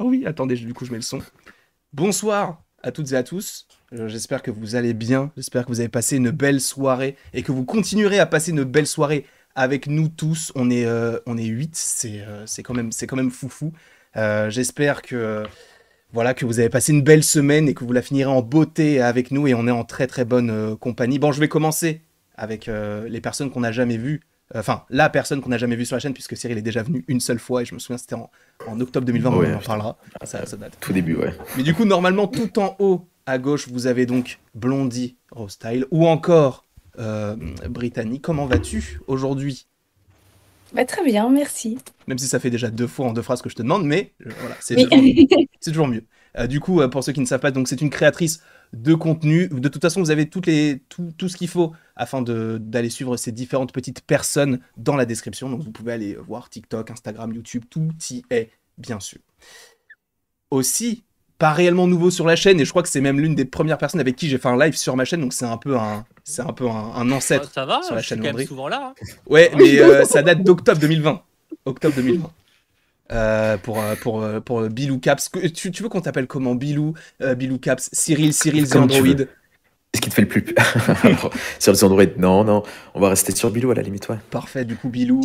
Oh oui, attendez, du coup, je mets le son. Bonsoir à toutes et à tous. Euh, j'espère que vous allez bien. J'espère que vous avez passé une belle soirée et que vous continuerez à passer une belle soirée avec nous tous. On est, euh, on est 8. Euh, c'est quand même, c'est quand même foufou. J'espère que voilà, que vous avez passé une belle semaine et que vous la finirez en beauté avec nous et on est en très très bonne compagnie. Bon, je vais commencer avec les personnes qu'on n'a jamais vues euh, enfin la personne qu'on n'a jamais vue sur la chaîne puisque Cyril est déjà venu une seule fois et je me souviens c'était en, octobre 2020 on en parlera ah, ça, date tout début ouais mais du coup normalement tout en haut à gauche vous avez donc Blondie Rose ou encore euh, Brittany comment vas-tu aujourd'hui bah, très bien merci même si ça fait déjà deux fois en deux phrases que je te demande mais euh, voilà c'est toujours, mieux du coup pour ceux qui ne savent pas donc c'est une créatrice de contenu. De toute façon, vous avez toutes les, tout, tout ce qu'il faut afin d'aller suivre ces différentes petites personnes dans la description. Donc vous pouvez aller voir TikTok, Instagram, YouTube, tout y est, bien sûr. Aussi, pas réellement nouveau sur la chaîne, et je crois que c'est même l'une des premières personnes avec qui j'ai fait un live sur ma chaîne, donc c'est un peu un, c'est un, peu un, ancêtre ça va, sur la je chaîne suis quand souvent là. Hein. Ouais, mais euh, ça date d'octobre 2020. Octobre 2020. Euh, pour, euh, pour, euh, pour Bilou Caps. Tu, tu veux qu'on t'appelle comment Bilou, Bilou Caps, Cyril, Cyril Zandroid Android Ce qui te fait le plus. sur les Android, non, non. On va rester sur Bilou à la limite, ouais. Parfait, du coup, Bilou,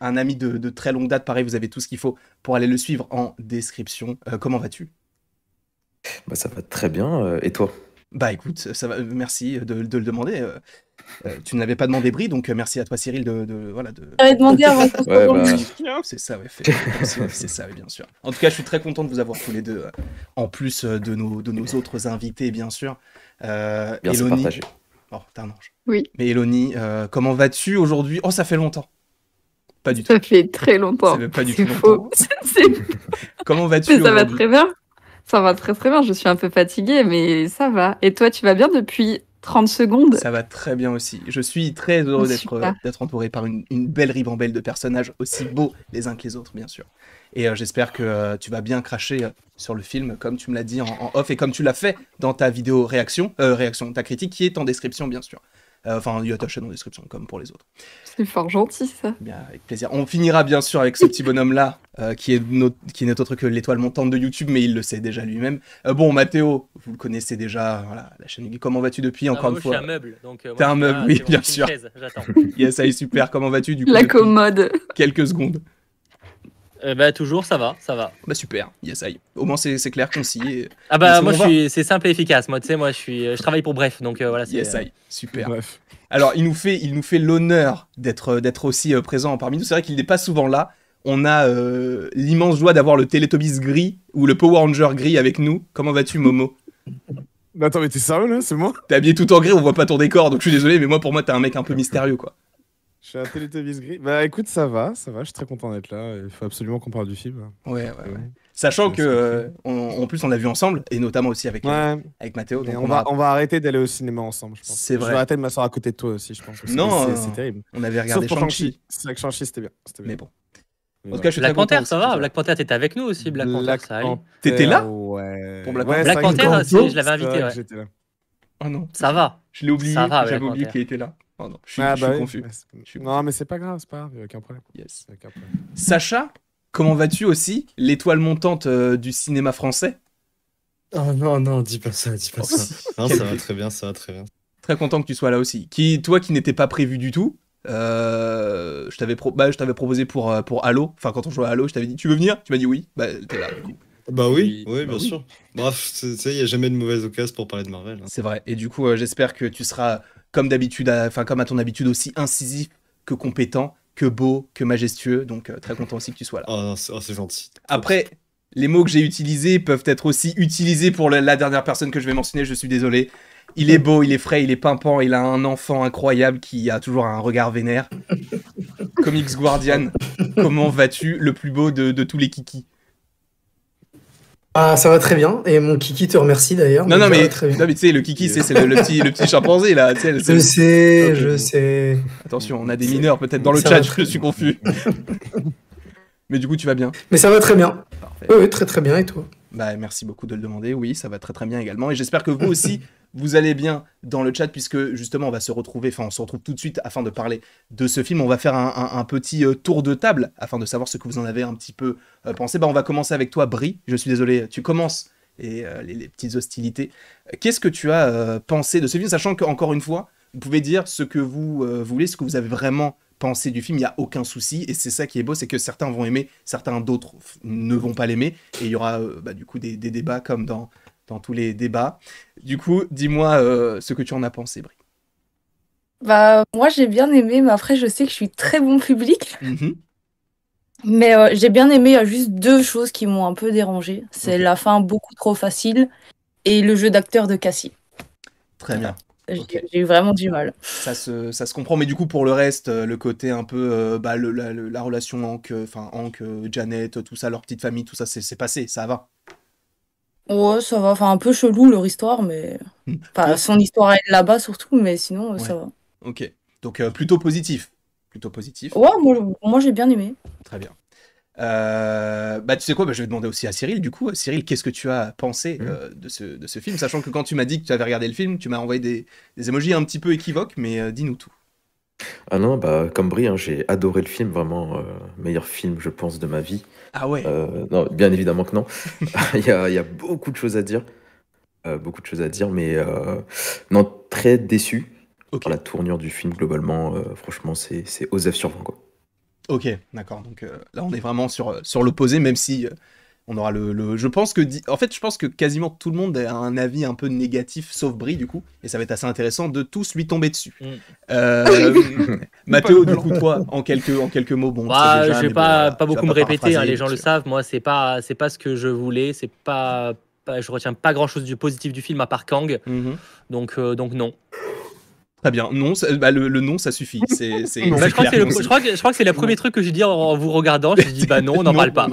un ami de, très longue date, pareil, vous avez tout ce qu'il faut pour aller le suivre en description. comment vas-tu bah, Ça va très bien, et toi bah écoute, ça va, merci de, de le demander. Euh, tu ne l'avais pas demandé, Brie, donc euh, merci à toi, Cyril, de. voilà, de... J'avais demandé avant ouais, bah. C'est ça, ouais, c'est ça, bien sûr. En tout cas, je suis très content de vous avoir tous les deux, euh, en plus de nos, de nos autres invités, bien sûr. Euh, bien partager. Oh, t'as un ange. Oui. Mais Elonie, comment vas-tu aujourd'hui Oh, ça fait longtemps. Pas du tout. Ça fait très longtemps. pas du tout faux. comment vas-tu Ça va très bien. Ça va très très bien. Je suis un peu fatiguée, mais ça va. Et toi, tu vas bien depuis 30 secondes. Ça va très bien aussi. Je suis très heureux ah, euh, d'être entouré par une, belle ribambelle de personnages aussi beaux les uns que les autres, bien sûr. Et euh, j'espère que euh, tu vas bien cracher sur le film, comme tu me l'as dit en, en, off et comme tu l'as fait dans ta vidéo réaction, réaction, ta critique qui est en description, bien sûr. Euh, enfin, il a y ta chaîne en description, comme pour les autres. C'est fort gentil, ça. Eh bien, avec plaisir. On finira bien sûr avec ce petit bonhomme-là, euh, qui est n'est autre que l'étoile montante de YouTube, mais il le sait déjà lui-même. Euh, bon, Mathéo, vous le connaissez déjà, voilà, la chaîne Comment vas-tu depuis, ah, encore une fois. Je un meuble, donc. T'es un meuble, oui, bien sûr. J'attends. yes, ça est super. Comment vas-tu du coup La commode. Quelques secondes. Euh, bah, toujours, ça va, ça va. Bah, super, yes, aïe. Au moins, c'est clair, concis. Ah bah, moi, c'est je suis- c'est simple et efficace. Moi, tu sais, moi, je, suis, je travaille pour bref, donc euh, voilà. c'est- Yes, aïe. Euh, super. Bref. Alors, il nous fait, il nous fait l'honneur d'être, d'être aussi présent parmi nous. C'est vrai qu'il n'est pas souvent là. On a l'immense joie d'avoir le Teletubbies gris ou le Power Ranger gris avec nous. Comment vas-tu, Momo bah, attends, mais t'es sérieux là C'est moi T'es habillé tout en gris, on voit pas ton décor, donc je suis désolé, mais moi, pour moi, t'es un mec un peu mystérieux, quoi. Je suis un Teletubbies gris. Bah écoute, ça va, ça va, je suis très content d'être là. Il faut absolument qu'on parle du film. Ouais, ouais, ouais. Sachant que, euh, en plus, on l'a vu ensemble, et notamment aussi avec, euh, avec Mathéo. on, va, on va arrêter d'aller au cinéma ensemble, je pense. C'est vrai. Je vais arrêter de m'asseoir à côté de toi aussi, je pense. Non, c'est terrible. On avait regardé Shang-Chi. Shang-Chi, c'était bien, bien. Mais bon. En tout Black Panther, ça va. Black Panther, t'étais avec nous aussi. Black, Panther, ça T'étais là ouais. Pour Black, Panther, Panther, je l'avais invité. Ouais. Oh non. Ça va. Je l'ai oublié. J'avais oublié qu'il était là. Oh non, je suis, ah, bah confus. Non, mais c'est pas grave, c'est pas grave, aucun problème. Yes. Aucun problème. Sacha, comment vas-tu aussi L'étoile montante euh, du cinéma français Oh non, non, dis pas ça, dis pas oh, ça. Non, ça va très bien, ça va très bien. Très content que tu sois là aussi. Qui, toi qui n'étais pas prévu du tout, euh, je t'avais pro bah, proposé pour, euh, pour Halo, enfin quand on jouait à Halo, je t'avais dit tu veux venir Tu m'as dit oui, bah t'es là. Du coup. Bah oui, oui, bah bien sûr. Bref, tu sais, il n'y a jamais de mauvaise occasion pour parler de Marvel. Hein. C'est vrai. Et du coup, j'espère que tu seras comme d'habitude, euh, enfin comme à ton habitude, aussi incisif que compétent, que beau, que majestueux. Donc euh, très content aussi que tu sois là. Oh, oh, c'est gentil. Après, les mots que j'ai utilisés peuvent être aussi utilisés pour la, dernière personne que je vais mentionner. Je suis désolé. Il est beau, il est frais, il est pimpant, il a un enfant incroyable qui a toujours un regard vénère. Comics Guardian, comment vas-tu Le plus beau de, de tous les kikis. Ah, ça va très bien. Et mon kiki te remercie d'ailleurs. Non, non, mais, tu sais, le kiki, c'est le, petit, le petit chimpanzé là. je sais, je sais. Attention, on a des mineurs peut-être dans le chat, je suis confus. mais du coup, tu vas bien. Mais ça va très bien. Oui, très très bien. Et toi bah, merci beaucoup de le demander. Oui, ça va très très bien également. Et j'espère que vous aussi, vous allez bien dans le chat puisque justement on va se retrouver, enfin on se retrouve tout de suite afin de parler de ce film. On va faire un, petit euh, tour de table afin de savoir ce que vous en avez un petit peu euh, pensé. Bah, on va commencer avec toi, Brie. Je suis désolé, tu commences et euh, les, petites hostilités. Qu'est-ce que tu as pensé de ce film, sachant qu'encore une fois, vous pouvez dire ce que vous voulez, ce que vous avez vraiment pensé du film, il n'y a aucun souci, et c'est ça qui est beau, c'est que certains vont aimer, certains d'autres ne vont pas l'aimer, et il y aura bah, du coup des débats comme dans, dans tous les débats. Du coup, dis-moi euh, ce que tu en as pensé, Brie. Bah, moi, j'ai bien aimé, mais après, je sais que je suis très bon public. Mhm. Mais euh, j'ai bien aimé, il y a juste deux choses qui m'ont un peu dérangé. C'est la fin beaucoup trop facile et le jeu d'acteur de Cassie. Très bien. J'ai eu vraiment du mal. Ça se, comprend, mais du coup, pour le reste, euh, le côté un peu, bah, la, la, relation Hank, enfin Hank, Janet, tout ça, leur petite famille, tout ça, c'est passé, ça va. Ouais, ça va. Enfin, un peu chelou leur histoire, mais. Hmm. Enfin, son histoire est là-bas surtout, mais sinon, euh, ça va. Ok. Donc euh, plutôt positif. Plutôt positif. Ouais, moi, j'ai bien aimé. Très bien. Euh, bah, tu sais quoi, bah, je vais demander aussi à Cyril, du coup. Cyril, qu'est-ce que tu as pensé hmm. de, ce, de ce film Sachant que quand tu m'as dit que tu avais regardé le film, tu m'as envoyé des, des émojis un petit peu équivoques, mais dis-nous tout. Ah non, bah, comme Brie, hein, j'ai adoré le film, vraiment meilleur film, je pense, de ma vie. Ah ouais euh, Non, bien évidemment que non. Il y, a, beaucoup de choses à dire. Euh, beaucoup de choses à dire, mais euh, non, très déçu par la tournure du film globalement. franchement, c'est Osef sur 20, quoi. Ok, d'accord. Donc là, on est vraiment sur, sur l'opposé, même si on aura le, je pense que en fait je pense que quasiment tout le monde a un avis un peu négatif sauf Brie du coup et ça va être assez intéressant de tous lui tomber dessus mm. euh, ah Mathéo du coup toi en quelques en quelques mots bon bah, euh, je vais pas, pas beaucoup me répéter hein, les gens le savent moi c'est pas c'est pas ce que je voulais c'est pas, je retiens pas grand chose du positif du film à part Kang mm-hmm. donc euh, donc non bien. Non, bah, le, nom, ça suffit. C'est, je, crois que c'est le premier truc que j'ai dit en, vous regardant. J'ai dit, bah non, on n'en parle pas.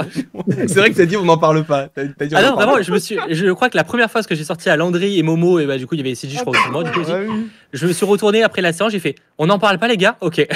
c'est vrai que as dit, on n'en parle pas. t'as ah vraiment, je, me suis, je crois que la première fois que j'ai sorti à Landry et Momo, et bah, du coup, il y avait CG, je crois, aussi, ah je me suis retourné après la séance, j'ai fait, on n'en parle pas, les gars Ok. et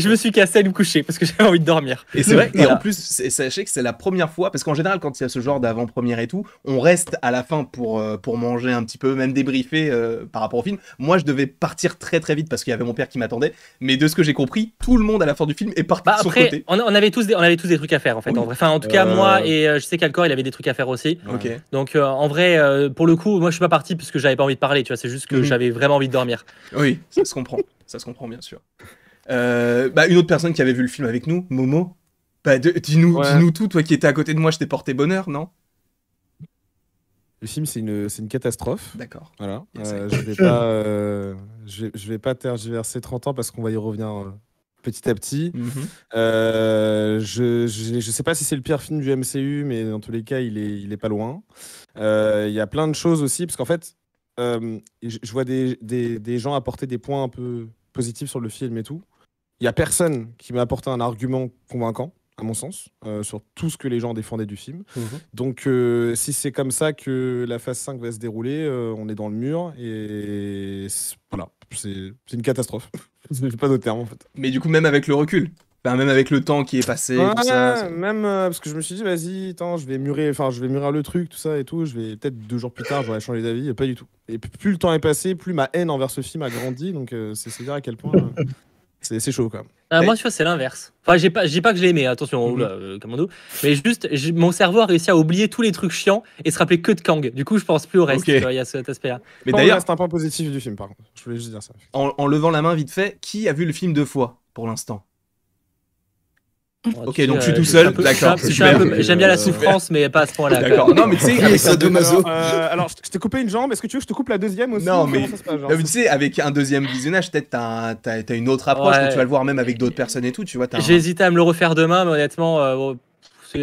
je me suis cassé à nous coucher parce que j'avais envie de dormir. Et c'est vrai, et en plus, sachez que c'est la première fois, parce qu'en général, quand il y a ce genre d'avant-première et tout, on reste à la fin pour, euh, pour manger un petit peu, même débriefer euh, par rapport au film. Moi, je devais partir très très vite parce qu'il y avait mon père qui m'attendait. Mais de ce que j'ai compris, tout le monde à la fin du film est parti bah, de après, côté. On, avait tous des, on avait tous des trucs à faire en fait. Enfin, en tout cas, euh. moi et euh, je sais qu'Alcor, il avait des trucs à faire aussi. Donc, euh, en vrai, pour le coup, moi, je suis pas parti parce que j'avais pas envie de parler. Tu vois, c'est juste que mhm. j'avais vraiment envie de dormir. Oui, ça se comprend. ça se comprend bien sûr. Bah, une autre personne qui avait vu le film avec nous, Momo. Bah, dis-nous, dis-nous tout. Toi qui étais à côté de moi, je t'ai porté bonheur, non le film, c'est une, catastrophe. D'accord. Voilà. Euh, je ne vais, pas, euh, je, tergiverser 30 ans parce qu'on va y revenir euh, petit à petit. Mhm. Euh, je ne sais pas si c'est le pire film du MCU, mais dans tous les cas, il est, pas loin. Il y a plein de choses aussi, parce qu'en fait, je vois des, des, gens apporter des points un peu positifs sur le film et tout. Il n'y a personne qui m'a apporté un argument convaincant à mon sens, euh, sur tout ce que les gens défendaient du film. Mhm. Donc, euh, si c'est comme ça que la phase 5 va se dérouler, euh, on est dans le mur et voilà, c'est une catastrophe. Je pas d'autre terme en fait. Mais du coup, même avec le recul, même avec le temps qui est passé, ça, même parce que je me suis dit, vas-y, attends, je vais enfin, je vais mûrir le truc, tout ça et tout. Je vais peut-être deux jours plus tard, j'aurais changé d'avis, pas du tout. Et plus le temps est passé, plus ma haine envers ce film a grandi. Donc, c'est dire à quel point. C'est chaud quand même. Ah, moi, tu vois, c'est l'inverse. Enfin, j'ai pas, je dis pas que je l'ai aimé hein, attention, mhm. euh, Mais juste, mon cerveau a réussi à oublier tous les trucs chiants et se rappeler que de Kang. Du coup, je pense plus au reste. Il y a cet aspect-là. Mais d'ailleurs, c'est un point positif du film, par contre. Je voulais juste dire ça. en levant la main vite fait, qui a vu le film deux fois pour l'instant Ok, donc je suis euh, tout seul. D'accord. J'aime bien la euh, souffrance, mais pas à ce point-là. Non, mais tu sais, euh, Alors, je t'ai coupé une jambe. Est-ce que tu veux que je te coupe la deuxième aussi Non, mais tu sais, avec un deuxième visionnage, peut-être t'as une autre approche. Tu vas le voir même avec d'autres personnes et tout. Tu vois. J'ai hésité à me le refaire demain, mais honnêtement,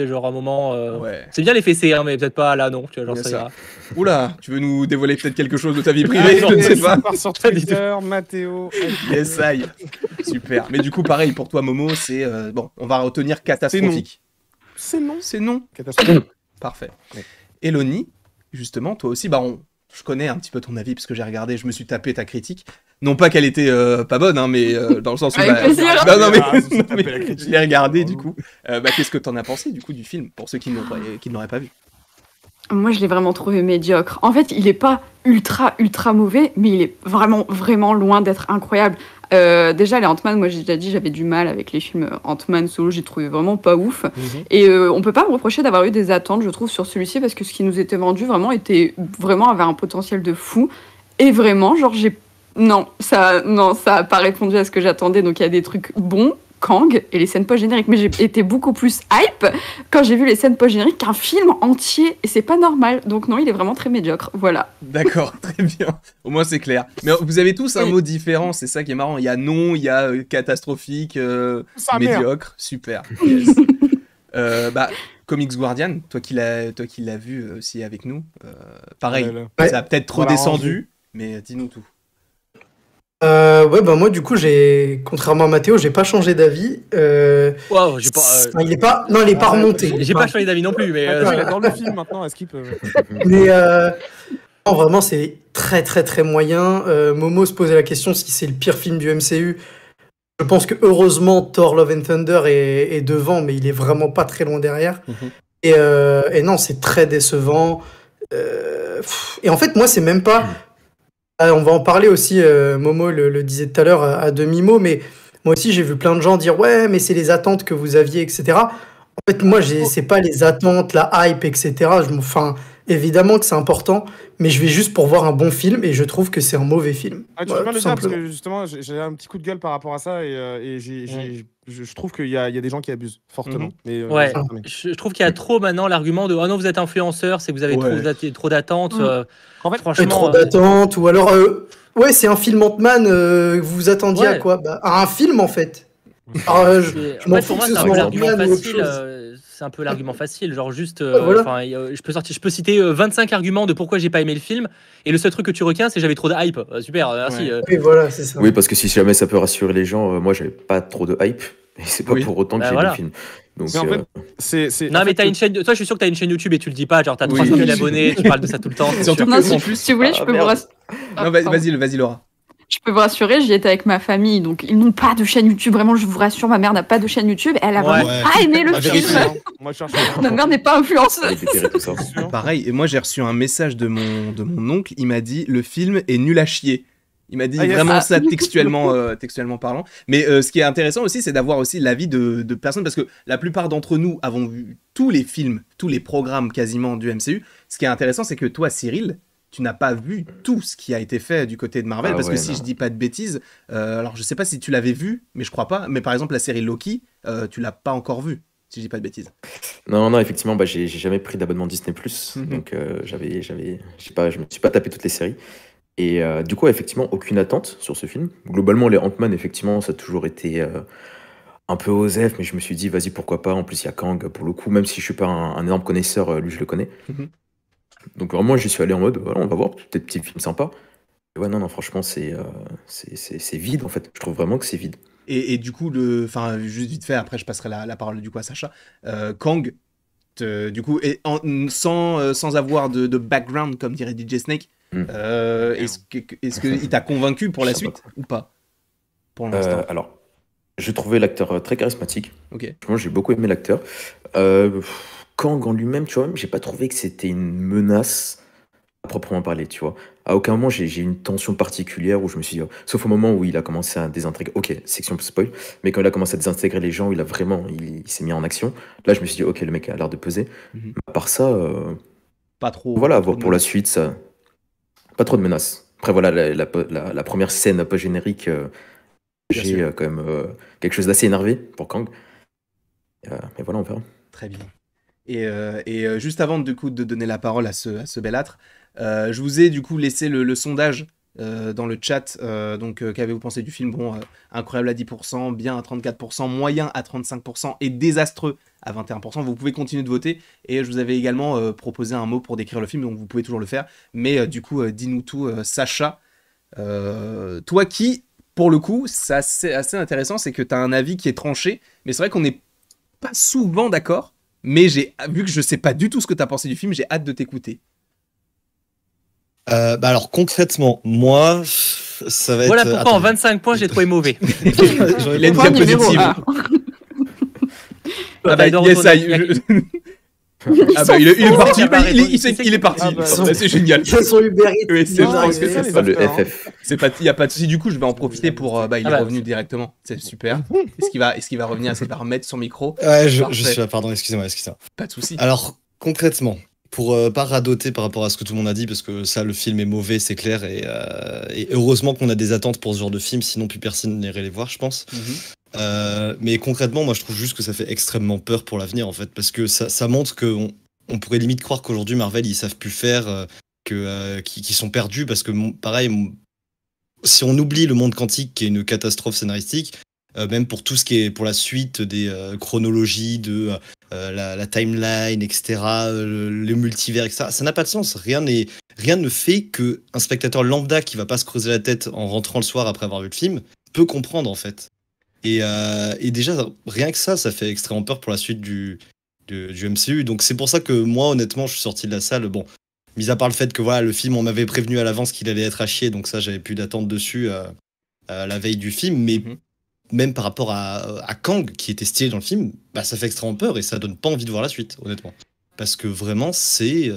genre un moment. Euh, ouais. C'est bien les fessées, mais peut-être pas là, non. Tu vois, genre, ça. Oula, tu veux nous dévoiler peut-être quelque chose de ta vie privée ah, Je ne sais pas. sur Twitter, Mathéo. Yes, Super. Mais du coup, pareil pour toi, Momo, c'est. Euh, bon, on va retenir catastrophique. C'est non. C'est non. Catastrophique. Parfait. Eloni, justement, toi aussi, bah, on, je connais un petit peu ton avis parce que j'ai regardé, je me suis tapé ta critique. Non pas qu'elle était euh, pas bonne, hein, mais euh, dans le sens où... je l'ai regardé du coup. Euh, bah, qu'est-ce que t'en as pensé du coup du film, pour ceux qui ne l'auraient pas vu Moi je l'ai vraiment trouvé médiocre. En fait il n'est pas ultra ultra mauvais, mais il est vraiment vraiment loin d'être incroyable. déjà, les Ant-Man, moi j'ai déjà dit, j'avais du mal avec les films Ant-Man solo, j'ai trouvé vraiment pas ouf. Mhm. Et on on peut pas me reprocher d'avoir eu des attentes, je trouve, sur celui-ci, parce que ce qui nous était vendu vraiment était vraiment avait un potentiel de fou. Et vraiment, genre, j'ai non, ça, non, ça pas répondu à ce que j'attendais. Donc il y a des trucs bons, Kang et les scènes post-génériques. Mais j'ai été beaucoup plus hype quand j'ai vu les scènes post-génériques qu'un film entier. Et c'est pas normal. Donc non, il est vraiment très médiocre. Voilà. D'accord, très bien. Au moins, c'est clair. Mais vous avez tous un mot différent. C'est ça qui est marrant. Il y a non, il y a euh, catastrophique, euh, médiocre. Super. Euh, bah, Comics Guardian, toi qui l'as, toi qui vu aussi avec nous, pareil, ça a peut-être trop descendu, mais dis-nous tout. Euh, ouais, bah moi, du coup, j'ai, contrairement à Mathéo, j'ai pas changé d'avis. Euh, pas, euh, il est pas, non, il est pas ah, remonté. J'ai pas changé d'avis non plus, mais. dans le film maintenant, est-ce qu'il peut. mais. vraiment, c'est très, très, très moyen. Momo se posait la question si c'est le pire film du MCU. Je pense que heureusement, Thor Love and Thunder est, devant, mais il est vraiment pas très loin derrière. Mhm. et, non, c'est très décevant. et en fait, moi, c'est même pas. Mhm. Ah, on va en parler aussi, euh, Momo le, disait tout à l'heure euh, à, demi-mot, mais moi aussi j'ai vu plein de gens dire ouais, mais c'est les attentes que vous aviez, etc. En fait, moi, oh. c'est pas les attentes, la hype, etc. Je, enfin, Évidemment que c'est important, mais je vais juste pour voir un bon film et je trouve que c'est un mauvais film. Ah, tu le parce que justement, j'ai un petit coup de gueule par rapport à ça et, euh, je, trouve qu'il y, a des gens qui abusent fortement. Mhm. mais, euh, ouais. je, trouve qu'il y a trop maintenant l'argument de ah oh non, vous êtes influenceur, c'est que vous avez trop, d'attentes. Mhm. Euh, en fait, franchement. trop d'attentes, ou alors, ouais, c'est un film Ant-Man, vous vous attendiez à quoi bah, À un film en fait. je, m'en fous que ce soit un peu l'argument facile. Genre, juste, euh, je, peux sortir, je peux citer 25 euh, arguments de pourquoi j'ai pas aimé le film. Et le seul truc que tu requins c'est j'avais trop de hype. Euh, super, merci. Oui, voilà, ça. Oui, parce que si jamais ça peut rassurer les gens, moi, j'avais pas trop de hype. Et c'est pas pour autant que bah, j'ai aimé le film. Donc, Non, mais une chaîne. Toi, je suis sûr que t'as une chaîne YouTube et tu le dis pas. Genre, t'as 300 000 abonnés, tu parles de ça tout le temps. non, si, tu voulais, je ah, peux vous rassurer. vas-y, vas-y, Laura. Je peux vous rassurer, j'y étais avec ma famille, donc ils n'ont pas de chaîne YouTube. Vraiment, je vous rassure, ma mère n'a pas de chaîne YouTube. Elle a vraiment pas aimé le film. ma mère n'est pas influenceuse. Pareil, et moi j'ai reçu un message de mon, de mon oncle. Il m'a dit le film est nul à chier. Il m'a dit ah, vraiment ah. ça textuellement, euh, textuellement parlant. Mais euh, ce qui est intéressant aussi, c'est d'avoir aussi l'avis de, de, personnes, parce que la plupart d'entre nous avons vu tous les films, tous les programmes quasiment du MCU. Ce qui est intéressant, c'est que toi, Cyril, tu n'as pas vu tout ce qui a été fait du côté de Marvel. Ah parce que si je dis pas de bêtises, euh, alors je sais pas si tu l'avais vu, mais je crois pas. Mais par exemple, la série Loki, euh, tu l'as pas encore vue. Si je dis pas de bêtises. Non, non, effectivement, bah, j'ai jamais pris d'abonnement Disney Plus, mhm. donc euh, j'avais, pas, je me suis pas tapé toutes les séries. Et euh, du coup, effectivement, aucune attente sur ce film. Globalement, les Ant-Man, effectivement, ça a toujours été un peu osef, mais je me suis dit, vas-y, pourquoi pas. En plus, il y a Kang pour le coup, même si je suis pas un, un énorme connaisseur, lui, je le connais. Mhm. Donc vraiment, j'y suis allé en mode, voilà, on va voir, peut-être petit film sympa. ouais, non, non, franchement, euh, c'est c'est vide en fait. Je trouve vraiment que c'est vide. Et, et, du coup, le, enfin, juste vite fait, après je passerai la, la parole du coup à Sacha. Euh, Kang, du coup, et sans, euh, sans avoir de, de, background, comme dirait DJ Snake, hmm. euh, est-ce qu'il t'a convaincu pour la suite ou pas Pour l'instant. alors, j'ai trouvé l'acteur très charismatique. Ok. Moi, j'ai beaucoup aimé l'acteur. Euh, Kang en lui-même, tu vois, j'ai pas trouvé que c'était une menace à proprement parler, tu vois. À aucun moment j'ai une tension particulière où je me suis dit, sauf au moment où il a commencé à désintégrer, ok, section spoil, mais quand il a commencé à désintégrer les gens, il a vraiment, il, s'est mis en action. Là, je me suis dit, ok, le mec a l'air de peser. Mais mhm. À part ça, euh, pas trop. Voilà, pour la suite, pas trop de menaces. Après, voilà, la, première scène un peu générique, euh, j'ai euh, quand même quelque chose d'assez énervé pour Kang. mais voilà, on verra. Très bien. Et, euh, euh, juste avant du coup de donner la parole à ce, à bel âtre, euh, je vous ai du coup laissé le, sondage dans le chat. donc, qu'avez-vous pensé du film Bon, incroyable à 10%, bien à 34%, moyen à 35% et désastreux à 21%. Vous pouvez continuer de voter. Et je vous avais également proposé un mot pour décrire le film, donc vous pouvez toujours le faire. Mais du coup, dis-nous tout, Sacha. toi qui, pour le coup, c'est assez, assez intéressant, c'est que tu as un avis qui est tranché, mais c'est vrai qu'on n'est pas souvent d'accord mais j'ai vu que je sais pas du tout ce que tu as pensé du film, j'ai hâte de t'écouter. Euh, bah alors concrètement, moi, ça va être. Voilà pourquoi en 25 points, j'ai trouvé mauvais. Il a une Ah. ah bah, yes, ah bah, il, est, parti, il, est- parti. c'est génial. C'est le FF. C'est pas, il y a pas de souci. Du coup, je vais en profiter pour. Euh, bah, il ah est bah, revenu directement. C'est super. Est-ce qu'il va, revenir Est-ce qu'il remettre son micro Ouais, je, suis pardon, excusez-moi, excusez-moi. Pas de souci. Alors, concrètement, pour euh, pas radoter par rapport à ce que tout le monde a dit, parce que ça, le film est mauvais, c'est clair, et, euh, heureusement qu'on a des attentes pour ce genre de film, sinon plus personne n'irait les voir, je pense. Mhm. Euh, mais concrètement, moi, je trouve juste que ça fait extrêmement peur pour l'avenir, en fait, parce que ça, montre qu'on on pourrait limite croire qu'aujourd'hui, Marvel, ils savent plus faire, euh, euh, qu'ils sont perdus, parce que, pareil, si on oublie le monde quantique, qui est une catastrophe scénaristique, même pour tout ce qui est pour la suite des chronologies, de la, timeline, etc., le, multivers, etc., ça n'a pas de sens. Rien, rien ne fait que un spectateur lambda qui va pas se creuser la tête en rentrant le soir après avoir vu le film peut comprendre, en fait. Euh, et, déjà, rien que ça, ça fait extrêmement peur pour la suite du, MCU. Donc c'est pour ça que moi, honnêtement, je suis sorti de la salle. Bon, mis à part le fait que voilà, le film, on m'avait prévenu à l'avance qu'il allait être à chier, donc ça, j'avais plus d'attente dessus euh, euh, la veille du film. Mais mhm. même par rapport à, Kang, qui était stylé dans le film, bah, ça fait extrêmement peur et ça donne pas envie de voir la suite, honnêtement. Parce que vraiment, c'est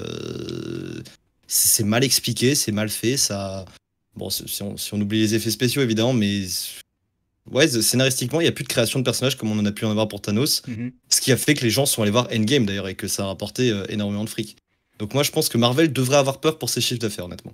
c'est mal expliqué, c'est mal fait, ça. Bon, si on oublie les effets spéciaux évidemment, mais ouais, scénaristiquement, il n'y a plus de création de personnages comme on en a pu en avoir pour Thanos. Mhm. Ce qui a fait que les gens sont allés voir Endgame d'ailleurs et que ça a rapporté euh, énormément de fric. Donc moi, je pense que Marvel devrait avoir peur pour ses chiffres d'affaires, honnêtement.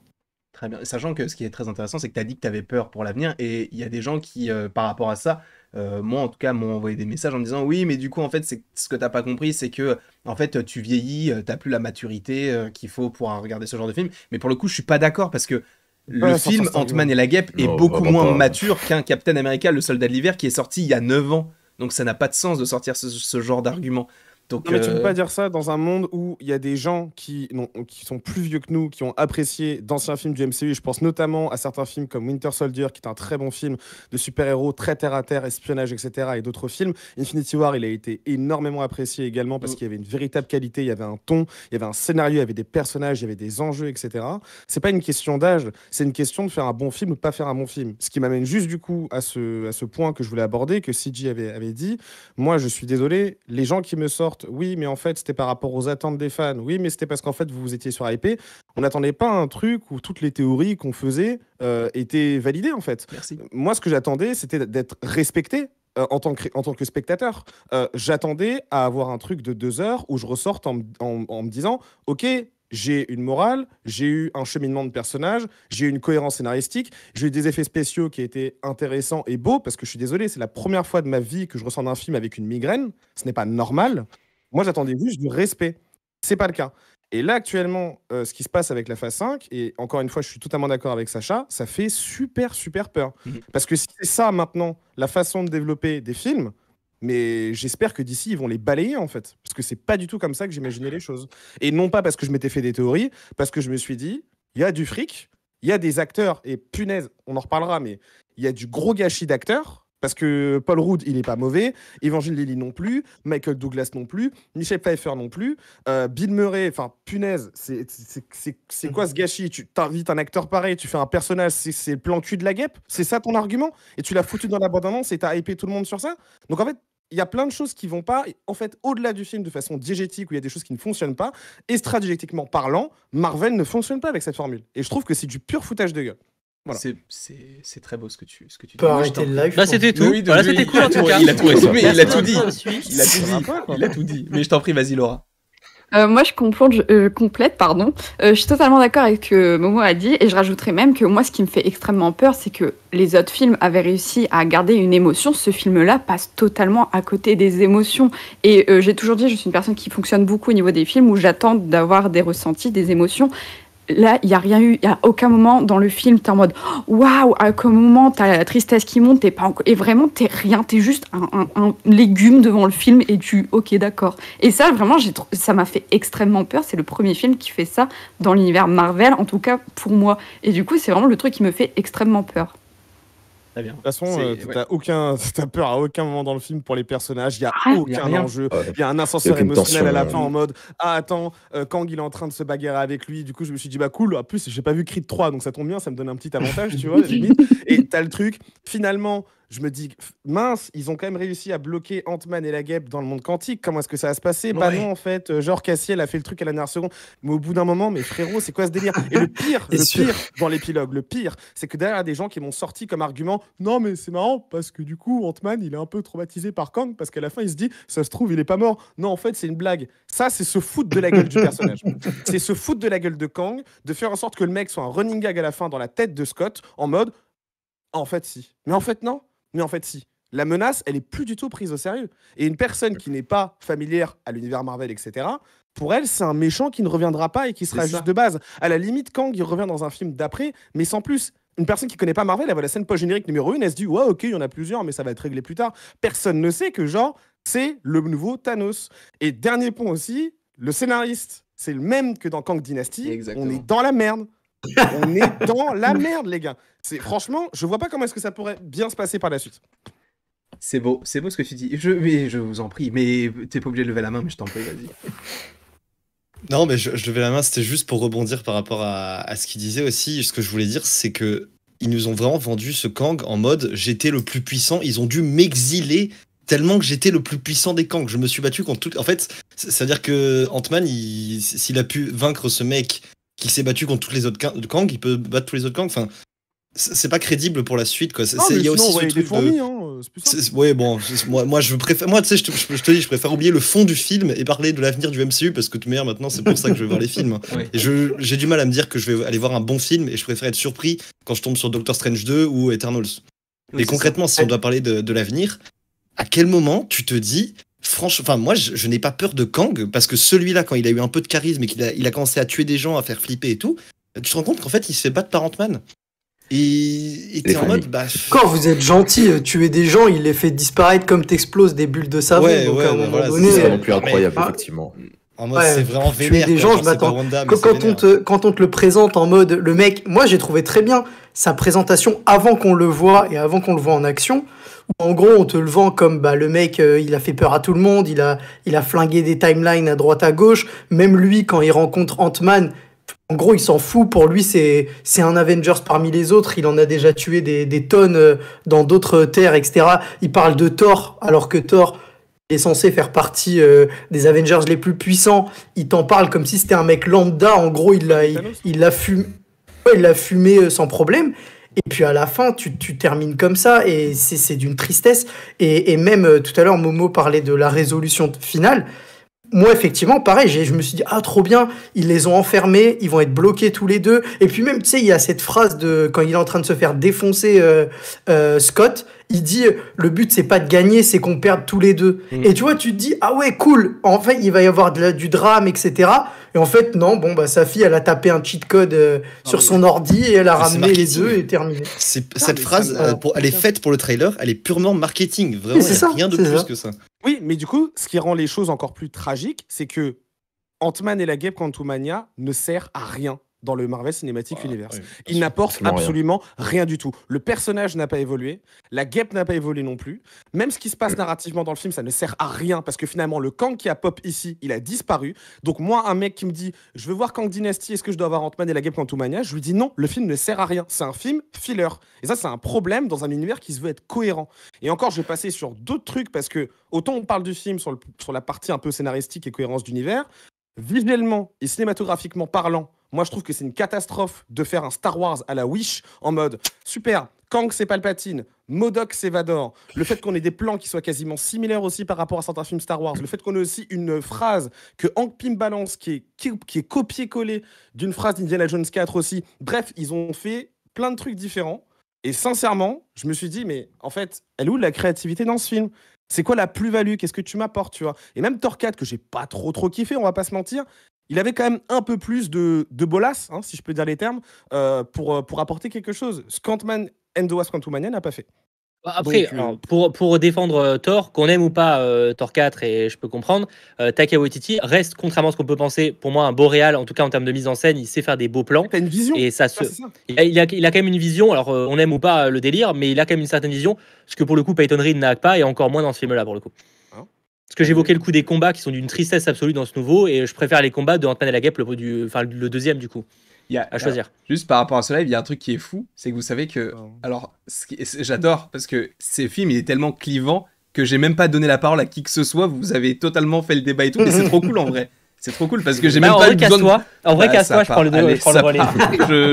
Très bien. Sachant que ce qui est très intéressant, c'est que tu as dit que tu avais peur pour l'avenir et il y a des gens qui, euh, par rapport à ça, euh, moi en tout cas, m'ont envoyé des messages en me disant oui, mais du coup, en fait, ce que tu n'as pas compris, c'est que en fait, tu vieillis, plus la maturité qu'il faut pour regarder ce genre de film. Mais pour le coup, je suis pas d'accord parce que le film Ant-Man et la guêpe est oh, beaucoup bah, moins mature qu'un Captain America, le soldat de l'hiver, qui est sorti il y a 9 ans. Donc ça n'a pas de sens de sortir ce genre d'argument. Donc, non, mais tu peux euh, pas dire ça dans un monde où il y a des gens qui, qui sont plus vieux que nous, qui ont apprécié d'anciens films du MCU. Je pense notamment à certains films comme Winter Soldier, qui est un très bon film de super-héros, très terre-à-terre, espionnage, etc. et d'autres films. Infinity War, il a été énormément apprécié également parce mm. qu'il y avait une véritable qualité, il y avait un ton, il y avait un scénario, il y avait des personnages, il y avait des enjeux, etc. C'est pas une question d'âge, c'est une question de faire un bon film ou pas faire un bon film. Ce qui m'amène juste du coup à ce, à ce point que je voulais aborder, que CG avait, avait dit. Moi, je suis désolé, les gens qui me sortent oui, mais en fait, c'était par rapport aux attentes des fans. Oui, mais c'était parce qu'en fait, vous étiez sur IP. On n'attendait pas un truc où toutes les théories qu'on faisait euh, étaient validées, en fait. Moi, ce que j'attendais, c'était d'être respecté euh, en, tant que, spectateur. Euh, j'attendais à avoir un truc de deux heures où je ressorte en, me disant Ok, j'ai une morale, j'ai eu un cheminement de personnage, j'ai eu une cohérence scénaristique, j'ai eu des effets spéciaux qui étaient intéressants et beaux, parce que je suis désolé, c'est la première fois de ma vie que je ressens un film avec une migraine, ce n'est pas normal. Moi, j'attendais juste du respect. C'est pas le cas. Et là, actuellement, euh, ce qui se passe avec la phase 5, et encore une fois, je suis totalement d'accord avec Sacha, ça fait super, super peur. Mhm. Parce que si c'est ça maintenant, la façon de développer des films, mais j'espère que d'ici, ils vont les balayer, en fait. Parce que c'est pas du tout comme ça que j'imaginais les choses. Et non pas parce que je m'étais fait des théories, parce que je me suis dit, il y a du fric, il y a des acteurs, et punaise, on en reparlera, mais il y a du gros gâchis d'acteurs parce que Paul Rudd, il n'est pas mauvais. Evangeline Lilly non plus. Michael Douglas non plus. Michel Pfeiffer non plus. Euh, Bill Murray, enfin, punaise, c'est quoi ce gâchis Tu t'invites un acteur pareil, tu fais un personnage, c'est le plan cul de la guêpe C'est ça ton argument Et tu l'as foutu dans la bande tu et t'as hypé tout le monde sur ça Donc en fait, il y a plein de choses qui vont pas. En fait, au-delà du film, de façon diégétique, où il y a des choses qui ne fonctionnent pas, et stratégiquement parlant, Marvel ne fonctionne pas avec cette formule. Et je trouve que c'est du pur foutage de gueule. C'est très beau ce que tu, ce que tu dis. arrêter le live. Là, bah, c'était tout. c'était cool en tout cas. Il a tout il a tout dit. Il a tout dit. Il a tout dit. Mais je t'en prie, vas-y, Laura. Euh, moi, je, euh, complète, pardon. Euh, je suis totalement d'accord avec ce que Momo a dit, et je rajouterais même que moi, ce qui me fait extrêmement peur, c'est que les autres films avaient réussi à garder une émotion. Ce film-là passe totalement à côté des émotions. Et j'ai toujours dit, je suis une personne qui fonctionne beaucoup au niveau des films où j'attends d'avoir des ressentis, des émotions là, il n'y a rien eu, il n'y a aucun moment dans le film, tu es en mode waouh, à quel moment, tu as la tristesse qui monte, pas et vraiment, tu rien, tu es juste un, un, légume devant le film et tu, ok, d'accord. Et ça, vraiment, ça m'a fait extrêmement peur. C'est le premier film qui fait ça dans l'univers Marvel, en tout cas pour moi. Et du coup, c'est vraiment le truc qui me fait extrêmement peur bien. De toute façon, euh, t'as peur à aucun moment dans le film pour les personnages. Il y a ah, aucun enjeu. Il y a un ascenseur émotionnel à la fin en mode ah attends, euh, Kang il est en train de se bagarrer avec lui. Du coup, je me suis dit bah cool. En plus, j'ai pas vu Creed 3, donc ça tombe bien, ça me donne un petit avantage, tu vois. Limite. Et t'as le truc. Finalement, je me dis, mince, ils ont quand même réussi à bloquer Ant-Man et la guêpe dans le monde quantique. Comment est-ce que ça va se passer Bah non, en fait, euh, genre Cassiel a fait le truc à la dernière seconde. Mais au bout d'un moment, mais frérot, c'est quoi ce délire Et le pire, le pire dans l'épilogue, le pire, c'est que derrière, a des gens qui m'ont sorti comme argument Non, mais c'est marrant parce que du coup, Ant-Man, il est un peu traumatisé par Kang parce qu'à la fin, il se dit Ça se trouve, il est pas mort. Non, en fait, c'est une blague. Ça, c'est se foutre de la gueule du personnage. C'est se foutre de la gueule de Kang, de faire en sorte que le mec soit un running gag à la fin dans la tête de Scott en mode En fait, si. Mais en fait, non. Mais en fait, si. La menace, elle est plus du tout prise au sérieux. Et une personne qui n'est pas familière à l'univers Marvel, etc., pour elle, c'est un méchant qui ne reviendra pas et qui sera juste de base. À la limite, Kang, il revient dans un film d'après, mais sans plus. Une personne qui connaît pas Marvel, elle voit la scène post-générique numéro 1, elle se dit, ouais, ok, il y en a plusieurs, mais ça va être réglé plus tard. Personne ne sait que, genre, c'est le nouveau Thanos. Et dernier point aussi, le scénariste, c'est le même que dans Kang Dynasty. On est dans la merde. On est dans la merde, les gars. C'est franchement, je vois pas comment est-ce que ça pourrait bien se passer par la suite. C'est beau, c'est beau ce que tu dis. Je, mais je vous en prie, mais t'es pas obligé de lever la main, mais je t'en prie, vas-y. Non, mais je, je, levais la main, c'était juste pour rebondir par rapport à, ce qu'il disait aussi. Ce que je voulais dire, c'est que ils nous ont vraiment vendu ce Kang en mode j'étais le plus puissant, ils ont dû m'exiler tellement que j'étais le plus puissant des Kang. Je me suis battu contre tout. En fait, c'est-à-dire que Ant-Man, s'il a pu vaincre ce mec qui s'est battu contre toutes les autres Kang, il peut battre tous les autres Kang. Enfin, c'est pas crédible pour la suite quoi. Il y a aussi ce truc de... Hein, plus bon, moi, moi je préfère, moi tu sais, je, te dis, je préfère oublier le fond du film et parler de l'avenir du MCU parce que de meilleur, maintenant c'est pour ça que je vais voir les films. Et j'ai du mal à me dire que je vais aller voir un bon film et je préfère être surpris quand je tombe sur Doctor Strange 2 ou Eternals. Mais concrètement, si on doit parler de, de l'avenir, à quel moment tu te dis franchement, enfin, moi, je, n'ai pas peur de Kang parce que celui-là, quand il a eu un peu de charisme et qu'il a, commencé à tuer des gens, à faire flipper et tout, tu te rends compte qu'en fait, il se fait battre par Ant-Man. Et était en mode, bâche. Quand vous êtes gentil, euh, tuer des gens, il les fait disparaître comme t'exploses des bulles de savon. Ouais, ouais, bah, à C'est vraiment plus incroyable, effectivement. Ah, c'est vraiment vénère. Tuer des gens, je m'attends. Quand, on, te, quand on te le présente en mode, le mec, moi j'ai trouvé très bien sa présentation avant qu'on le voit et avant qu'on le voit en action en gros on te le vend comme bah, le mec euh, il a fait peur à tout le monde, il a, il a flingué des timelines à droite à gauche, même lui quand il rencontre Ant-Man, en gros, il s'en fout. Pour lui, c'est un Avengers parmi les autres. Il en a déjà tué des, tonnes euh, dans d'autres terres, etc. Il parle de Thor, alors que Thor est censé faire partie euh, des Avengers les plus puissants. Il t'en parle comme si c'était un mec lambda. En gros, il l'a il, fumé, il l'a fumé sans problème. Et puis à la fin, tu, tu termines comme ça et c'est d'une tristesse. Et, et même euh, tout à l'heure, Momo parlait de la résolution finale moi, effectivement, pareil, je me suis dit, ah, trop bien, ils les ont enfermés, ils vont être bloqués tous les deux. Et puis, même, tu sais, il y a cette phrase de quand il est en train de se faire défoncer euh, euh, Scott, il dit, le but, c'est pas de gagner, c'est qu'on perde tous les deux. Mm. Et tu vois, tu te dis, ah ouais, cool, en fait, il va y avoir du drame, etc. Et en fait, non, bon, bah, sa fille, elle a tapé un cheat code euh, ah sur son ordi et elle a ramené les deux et terminé. Ah, cette phrase, elle est faite pour le trailer, elle est purement marketing, vraiment, il rien de plus que ça. Oui, mais du coup, ce qui rend les choses encore plus tragiques, c'est que Ant-Man et la guêpe Quantumania ne sert à rien dans le Marvel Cinematic Universe. il n'apporte absolument, rien. du tout. Le personnage n'a pas évolué, la guêpe n'a pas évolué non plus. Même ce qui se passe narrativement dans le film, ça ne sert à rien parce que finalement, le Kang qui a pop ici, il a disparu. Donc, moi, un mec qui me dit Je veux voir Kang Dynasty, est-ce que je dois avoir Ant-Man et la guêpe Quantumania Je lui dis Non, le film ne sert à rien. C'est un film filler. Et ça, c'est un problème dans un univers qui se veut être cohérent. Et encore, je vais passer sur d'autres trucs parce que autant on parle du film sur, sur la partie un peu scénaristique et cohérence d'univers, visuellement et cinématographiquement parlant, moi, je trouve que c'est une catastrophe de faire un Star Wars à la Wish en mode super, Kang c'est Palpatine, Modoc c'est Vador, le fait qu'on ait des plans qui soient quasiment similaires aussi par rapport à certains films Star Wars, le fait qu'on ait aussi une phrase que Hank Pimbalance balance qui est, qui, est copié-collé d'une phrase d'Indiana Jones 4 aussi. Bref, ils ont fait plein de trucs différents. Et sincèrement, je me suis dit, mais en fait, elle est où la créativité dans ce film c'est quoi la plus-value Qu'est-ce que tu m'apportes, tu vois Et même Thor 4, que j'ai pas trop trop kiffé, on va pas se mentir, il avait quand même un peu plus de, de bolas, hein, si je peux dire les termes, euh, pour, euh, pour apporter quelque chose. Scantman, Endoas man n'a pas fait. Bah, après, euh, pour, pour défendre Thor, qu'on aime ou pas Thor 4, et je peux comprendre, euh, reste, contrairement à ce qu'on peut penser, pour moi un beau boréal, en tout cas en termes de mise en scène, il sait faire des beaux plans. Il a une vision. Et ça ah, a, il, a, quand même une vision, alors on aime ou pas le délire, mais il a quand même une certaine vision, ce que pour le coup Peyton Reed n'a pas, et encore moins dans ce film-là pour le coup. Parce que j'évoquais euh, le coup des combats qui sont d'une tristesse absolue dans ce nouveau, et je préfère les combats de Ant-Man et la Guêpe, le, du, enfin, le deuxième du coup. Il y a, à choisir. juste par rapport à ce live, il y a un truc qui est fou, c'est que vous savez que. Alors, j'adore, parce que ces films, il est tellement clivant que j'ai même pas donné la parole à qui que ce soit, vous avez totalement fait le débat et tout, mais c'est trop cool en vrai. C'est trop cool parce que j'ai bah, même pas besoin besoin En vrai, bah, casse-toi, je prends le, de... je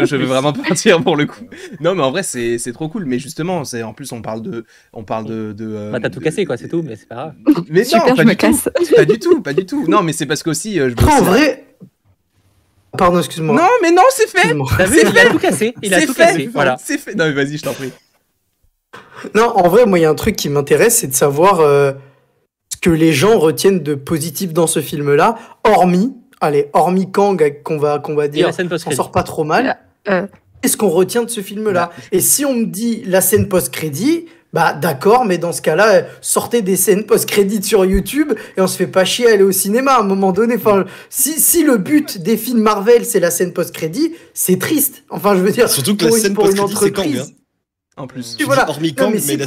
prends vais vraiment partir pour le coup. Non, mais en vrai, c'est trop cool. Mais justement, en plus, on parle de. On parle de, euh, bah, t'as tout cassé, quoi, c'est tout, mais c'est pas grave. Mais Super, pas je du me tout. casse. Pas du tout, pas du tout. Non, mais c'est parce qu'aussi. aussi euh, en vrai. Pardon, excuse-moi. Non, mais non, c'est fait. C'est fait. Il a tout cassé. Il a tout cassé. Voilà. C'est fait. Non, mais vas-y, je t'en prie. Non, en vrai, moi, il y a un truc qui m'intéresse, c'est de savoir euh, que les gens retiennent de positif dans ce film-là, hormis, allez, hormis Kang euh, qu'on va, qu'on va dire, on sort pas trop mal. Euh, euh. Qu'est-ce qu'on retient de ce film-là bah. Et si on me dit la scène post-crédit, bah d'accord, mais dans ce cas-là, sortez des scènes post-crédit sur YouTube et on se fait pas chier à aller au cinéma à un moment donné. Enfin, si, si le but des films Marvel c'est la scène post-crédit, c'est triste. Enfin, je veux dire, surtout que la scène post-crédit c'est Kang en plus. Tu voilà. Hormis mais, c'est les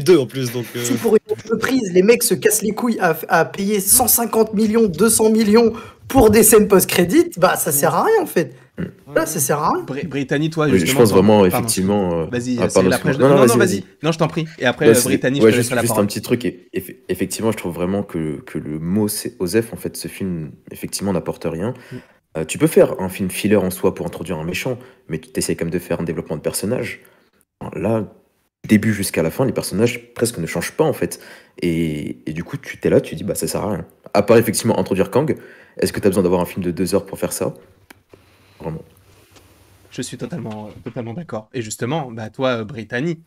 deux en plus. Si euh. pour une entreprise, les mecs se cassent les couilles à, à payer 150 millions, 200 millions pour des scènes post-crédit, bah ça mm. sert à rien en fait. Mm. ça sert à rien. Brittany, toi, justement, je pense vraiment, effectivement. Euh, vas-y, Non, non, vas-y. non, je t'en prie. Et après, euh, Brittany, je te juste, la un petit truc. Et, effectivement, je trouve vraiment que, que le mot c'est Osef, en fait, ce film, effectivement, n'apporte rien. Mm. tu peux faire un film filler en soi pour introduire un méchant, mais tu t'essayes quand même de faire un développement de personnage. Là, début jusqu'à la fin, les personnages presque ne changent pas en fait. Et, du coup, tu t'es là, tu dis, bah ça sert à rien. À part effectivement introduire Kang, est-ce que tu as besoin d'avoir un film de deux heures pour faire ça Vraiment. Je suis totalement, totalement d'accord. Et justement, bah toi, Brittany,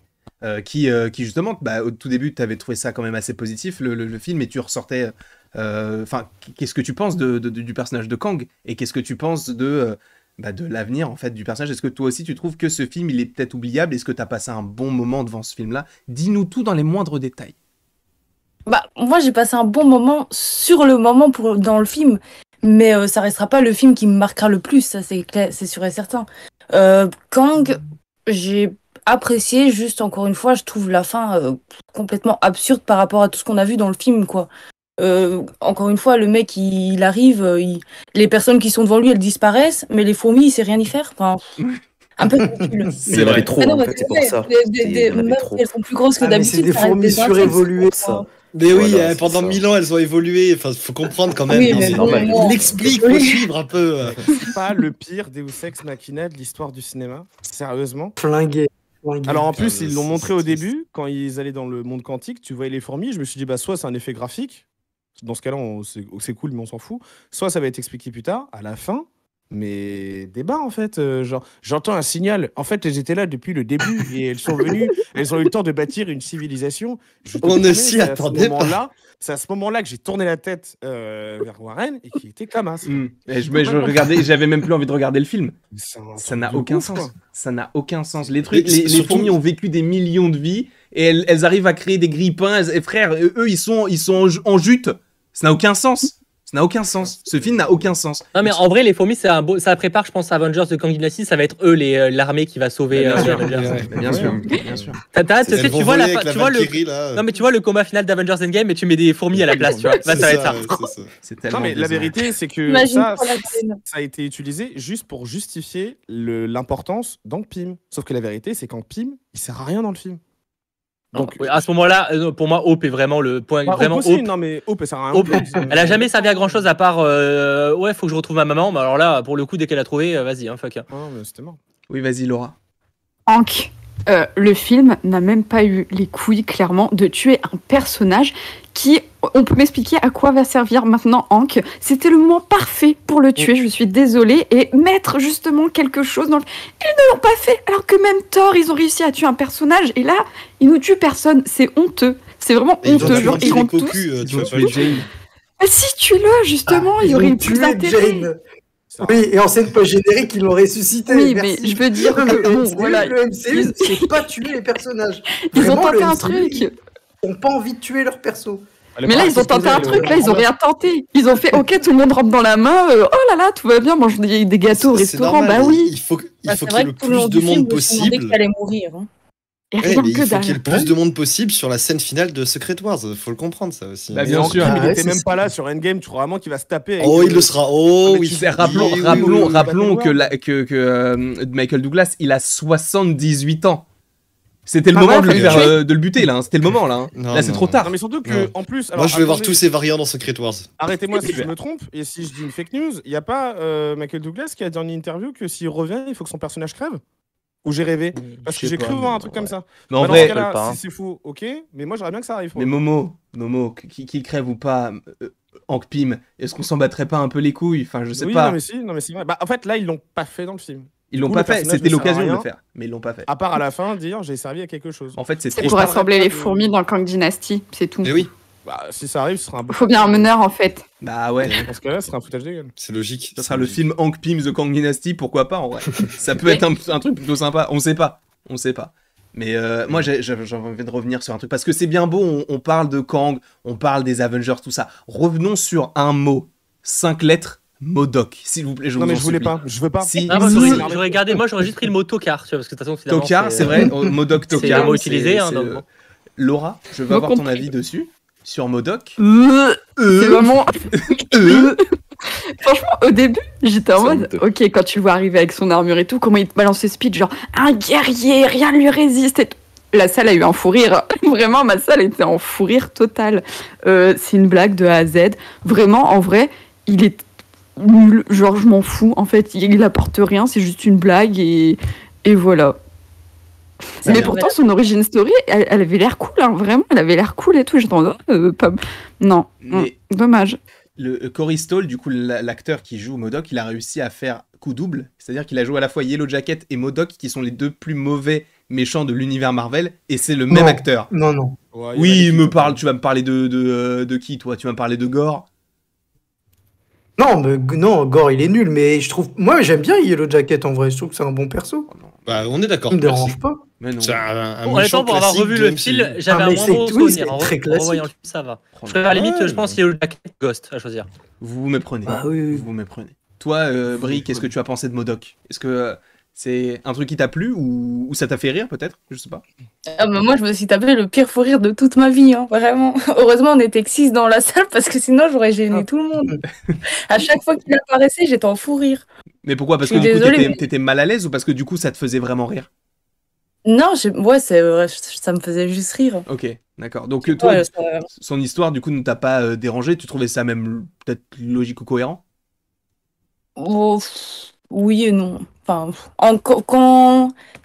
euh, euh, qui, justement, bah, au tout début, tu avais trouvé ça quand même assez positif, le, film, et tu ressortais. Euh, enfin, qu'est-ce que tu penses du personnage de Kang Et qu'est-ce que tu penses de bah, de l'avenir en fait du personnage. Est-ce que toi aussi tu trouves que ce film il est peut-être oubliable Est-ce que tu as passé un bon moment devant ce film-là Dis-nous tout dans les moindres détails. Bah moi j'ai passé un bon moment sur le moment pour dans le film, mais euh, ça restera pas le film qui me marquera le plus, ça c'est c'est sûr et certain. Euh, Kang, j'ai apprécié juste encore une fois, je trouve la fin euh, complètement absurde par rapport à tout ce qu'on a vu dans le film quoi. Euh, encore une fois, le mec, il, arrive, euh, les personnes qui sont devant lui, elles disparaissent, mais les fourmis, il sait rien y faire. un peu C'est vrai, trop, ah c'est pour ça. Des, elles sont plus grosses que ah, d'habitude. C'est des fourmis surévoluées, ça. Mais oui, pendant mille ans, elles ont évolué. Enfin, faut comprendre quand même. Oui, hein, explique, suivre un peu. Euh. C'est pas le pire Deus Ex Machina de l'histoire du cinéma. Sérieusement. Flingué. Alors en plus, ah, ils l'ont montré au début, quand ils allaient dans le monde quantique, tu voyais les fourmis, je me suis dit, bah soit c'est un effet graphique, dans ce cas-là, c'est cool, mais on s'en fout. Soit ça va être expliqué plus tard, à la fin, mais débat en fait. Euh, genre, j'entends un signal. En fait, elles étaient là depuis le début et elles sont venues. elles ont eu le temps de bâtir une civilisation. on ne s'y attendait pas. Là, c'est à ce moment-là que j'ai tourné la tête euh, vers Warren et qui était comme mm. je, je regardais, j'avais même plus envie de regarder le film. Ça n'a aucun sens. Ça n'a aucun sens. Les trucs, les, fourmis ont vécu des millions de vies et elles, arrivent à créer des grippins. Et frère, eux, ils sont, ils sont en, en jute. Ça n'a aucun sens. Ça n'a aucun sens. Ce film n'a aucun sens. Non, mais en vrai, les fourmis, ça, beau... ça prépare, je pense, Avengers de Kang Dynasty. Ça va être eux, euh, l'armée qui va sauver bien euh, sûr, Bien, sûr. Bien tu, vois, tu vois le, mais tu vois le combat final d'Avengers Endgame et tu mets des fourmis à la place, tu vois. ça, va être ça. tellement Non, mais la vérité, c'est que ça, a été utilisé juste pour justifier l'importance dans Pym. Sauf que la vérité, c'est qu'en Pym, il sert à rien dans le film. Donc, à ce moment-là, euh, pour moi, Hope est vraiment le point. Bah, vraiment, Hope non, mais Hope, ça. à rien. elle a jamais servi à grand chose à part euh, ouais, faut que je retrouve ma maman. Mais bah, alors là, pour le coup, dès qu'elle a trouvé, euh, vas-y, hein, fuck. Oh, ah, mort. Oui, vas-y, Laura. Hank, le film n'a même pas eu les couilles, clairement, de tuer un personnage qui on peut m'expliquer à quoi va servir maintenant Hank. C'était le moment parfait pour le tuer, je suis désolée, et mettre justement quelque chose dans le... Ils ne l'ont pas fait, alors que même Thor, ils ont réussi à tuer un personnage, et là, ils ne tuent personne, c'est honteux. C'est vraiment honteux, ils rentrent tous. Euh, ah, si tu le justement, ah, il y aurait une plus Jane. Oui, et en scène pas générique ils l'ont ressuscité. Oui, mais je veux dire que voilà. le MCU, c'est pas tuer les personnages. Ils ont tenté un truc. Ils n'ont pas envie de tuer leur perso mais là, ils ont tenté un truc, là, ils ont rien tenté. Ils ont fait, ok, tout le monde rentre dans la main, euh, oh là là, tout va bien, mange des, des gâteaux au restaurant, bah oui. Il faut, qu'il y ait le plus de monde possible. il faut qu'il y ait le plus de monde possible sur la scène finale de Secret Wars, faut le comprendre ça aussi. Bah, bien sûr, il était même pas là sur Endgame, tu crois vraiment qu'il va se taper. Oh, il le sera. Oh, Rappelons, rappelons que, que, euh, Michael Douglas, il a 78 ans. C'était le ah moment euh, de, le buter là, hein. c'était le moment là. Hein. là c'est trop tard. mais surtout que en plus. Moi je vais voir tous ces variants dans Secret Wars. Arrêtez-moi si je me trompe et si je dis une fake news, il n'y a pas euh, Michael Douglas qui a dit en interview que s'il revient, il faut que son personnage crève ou j'ai rêvé mm, Parce que j'ai cru voir un truc comme ça. Mais bah, en vrai, si c'est fou, ok, mais moi j'aurais bien que ça arrive. Mais Momo, Momo, qu'il qui crève ou pas, euh, Hank est-ce qu'on s'en battrait pas un peu les couilles Enfin, je sais pas. Non, mais si, non, mais si. Bah, en fait, là, ils l'ont pas fait dans le film. Ils l'ont pas fait, c'était l'occasion de le faire, mais ils l'ont pas fait. À part à la fin dire j'ai servi à quelque chose. En fait, c'est pour rassembler les fourmis dans le Kang Dynasty, c'est tout. Mais oui. Bah, si ça arrive, ce sera un. Faut bien un meneur en fait. Bah ouais. Parce que là ce sera un foutage de gueule. C'est logique. Ça sera le film Hank Pym The Kang Dynasty, pourquoi pas en vrai. ça peut être un, truc plutôt sympa. On sait pas. On sait pas. Mais euh, moi, j'ai envie de revenir sur un truc parce que c'est bien beau. On, on parle de Kang, on parle des Avengers, tout ça. Revenons sur un mot, cinq lettres Modoc, s'il vous plaît, je vous Non, mais je voulais pas, je veux pas. Si. Ah, moi, j'aurais, moi j'aurais juste pris le mot tocard, tu vois, parce que de toute façon, finalement. c'est, vrai, euh, oh, Modoc tocard. C'est utilisé, hein, Laura, je veux avoir ton avis dessus, sur Modoc. Euh, euh, c'est vraiment. Franchement, au début, j'étais en mode, ok, quand tu le vois arriver avec son armure et tout, comment il te balance ses speeds, genre, un guerrier, rien ne lui résiste et la salle a eu un fou rire. Vraiment, ma salle était en fou rire total. Euh, c'est une blague de A à Z. Vraiment, en vrai, il est nul, genre je m'en fous. En fait, il apporte rien, c'est juste une blague et, et voilà. Mais pourtant, son origin story, elle, avait l'air cool, hein, vraiment, elle avait l'air cool et tout. J'étais en euh, non, dommage. Le euh, Corey Stoll, du coup, l'acteur qui joue Modoc, il a réussi à faire coup double, c'est-à-dire qu'il a joué à la fois Yellow Jacket et Modoc, qui sont les deux plus mauvais méchants de l'univers Marvel, et c'est le même acteur. Non, non. oui, me parle, tu vas me parler de, de, euh, de qui, toi Tu vas me parler de Gore non, mais, non, Gore, il est nul, mais je trouve. Moi, j'aime bien Yellow Jacket en vrai. Je trouve que c'est un bon perso. Oh bah, on est d'accord. Il ne dérange pas. Mais non. C'est un, pour avoir revu le film, j'avais ah, un moins de souvenir. En, très classique. en voyant, ça va. Je à la limite, je pense Yellow Jacket Ghost à choisir. Vous m'éprenez. Ah Vous m'éprenez. Toi, euh, Brie, qu'est-ce que tu as pensé de Modoc Est-ce que euh, c'est un truc qui t'a plu ou, ça t'a fait rire peut-être Je sais pas. Ah bah, moi je me suis tapé le pire fou rire de toute ma vie, hein, vraiment. Heureusement on était que dans la salle parce que sinon j'aurais gêné ah. tout le monde. à chaque fois qu'il apparaissait j'étais en fou rire. Mais pourquoi Parce que du étais coup t'étais, mal à l'aise ou parce que du coup ça te faisait vraiment rire Non, je... ouais c'est... Euh, ça me faisait juste rire. Ok, d'accord. Donc euh, toi, son histoire du coup ne t'a pas euh, dérangé Tu trouvais ça même peut-être logique ou cohérent Oui et non enfin, quand,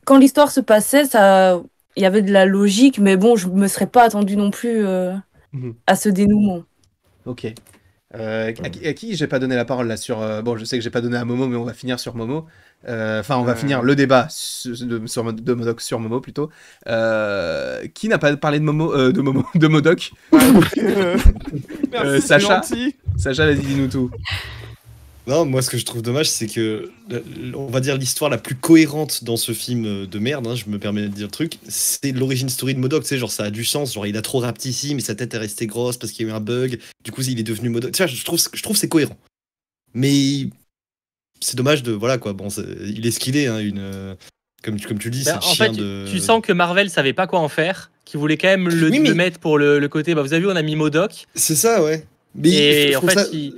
quand l'histoire se passait, ça, il y avait de la logique, mais bon, je me serais pas attendu non plus euh, mhm. à ce dénouement. Ok. Euh, à, qui, j'ai pas donné la parole là sur euh, bon je sais que j'ai pas donné à Momo mais on va finir sur Momo enfin on va finir le débat sur, de, Modoc sur Momo plutôt qui n'a pas parlé de Momo de de Modoc Merci, Sacha Sacha vas-y dis-nous tout non, moi, ce que je trouve dommage, c'est que, on va dire, l'histoire la plus cohérente dans ce film euh, de merde, hein, je me permets de dire le truc, c'est l'origine story de Modoc. Tu sais, genre, ça a du sens. Genre, il a trop raptissime mais sa tête est restée grosse parce qu'il y a eu un bug. Du coup, il est devenu Modoc. Tu sais, je trouve, je trouve c'est cohérent. Mais c'est dommage de. Voilà, quoi. Bon, il est ce qu'il est, hein, une. Euh, comme, comme tu le dis, ça bah, c'est chien fait, de... tu, sens que Marvel savait pas quoi en faire, qu'il voulait quand même le, mettre pour le, côté. Bah, vous avez vu, on a mis Modoc. C'est ça, ouais. Mais et en fait, il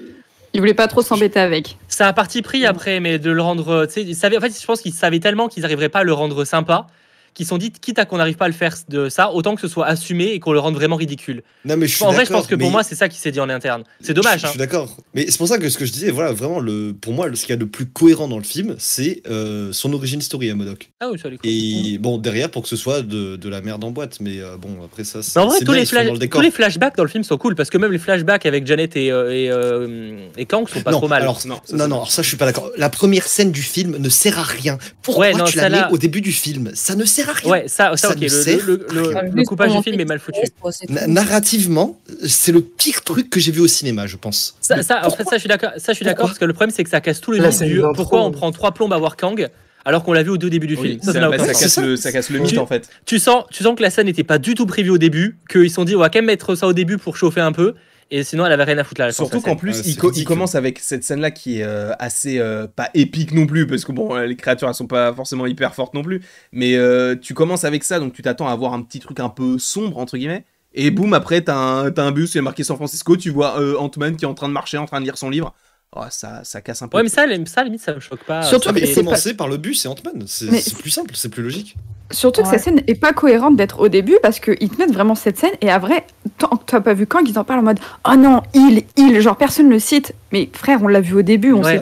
il voulait pas trop s'embêter avec. Ça a parti pris mm. après, mais de le rendre. En fait, je pense qu'il savaient tellement qu'ils n'arriveraient pas à le rendre sympa qui sont dites quitte à qu'on n'arrive pas à le faire de ça, autant que ce soit assumé et qu'on le rende vraiment ridicule. Non, mais je suis en vrai, je pense que pour moi, c'est ça qui s'est dit en interne. C'est dommage. Je, suis hein. d'accord. Mais c'est pour ça que ce que je disais, voilà, vraiment, le, pour moi, ce qu'il y a de plus cohérent dans le film, c'est euh, son origine story à hein, Modoc. Ah et bon, derrière, pour que ce soit de, de la merde en boîte, mais euh, bon, après ça, c'est. En tous, les les flashbacks dans le film sont cool parce que même les flashbacks avec Janet et, euh, et, et Kang sont pas trop mal. non, non, alors ça, je suis pas d'accord. La première scène du film ne sert à rien. Pourquoi tu la mets au début du film Ça ne sert Ouais, ça, Le, le, coupage du film est mal foutu. Narrativement, c'est le pire truc que j'ai vu au cinéma, je pense. Ça, ça en fait, ça, je suis d'accord. Ça, je suis d'accord parce que le problème, c'est que ça casse tout le mythe. Pourquoi on prend trois plombes à Kang alors qu'on l'a vu au début du film. ça, ça, casse le, ça, casse le, mythe en fait. Tu sens, tu sens que la scène n'était pas du tout prévue au début, qu'ils se sont dit on va quand même mettre ça au début pour chauffer un peu. Et sinon, elle avait rien à foutre là Surtout qu'en plus, il, commence avec cette scène-là qui est euh, assez euh, pas épique non plus, parce que bon, euh, les créatures elles sont pas forcément hyper fortes non plus. Mais tu commences avec ça, donc tu t'attends à avoir un petit truc un peu sombre entre guillemets. Et boum, après, t'as un, bus, qui est marqué San Francisco, tu vois Ant-Man qui est en train de marcher, en train de lire son livre. Oh, ça, casse un peu. Ouais, mais ça, limite, ça me choque pas. Euh, Surtout, mais c'est par le but, c'est Ant-Man. C'est plus simple, c'est plus logique. Surtout que cette scène est pas cohérente d'être au début parce qu'ils te mettent vraiment cette scène et à vrai, tant que t'as pas vu quand ils en parlent en mode ah non, il, il, genre personne le cite. Mais frère, on l'a vu au début, on sait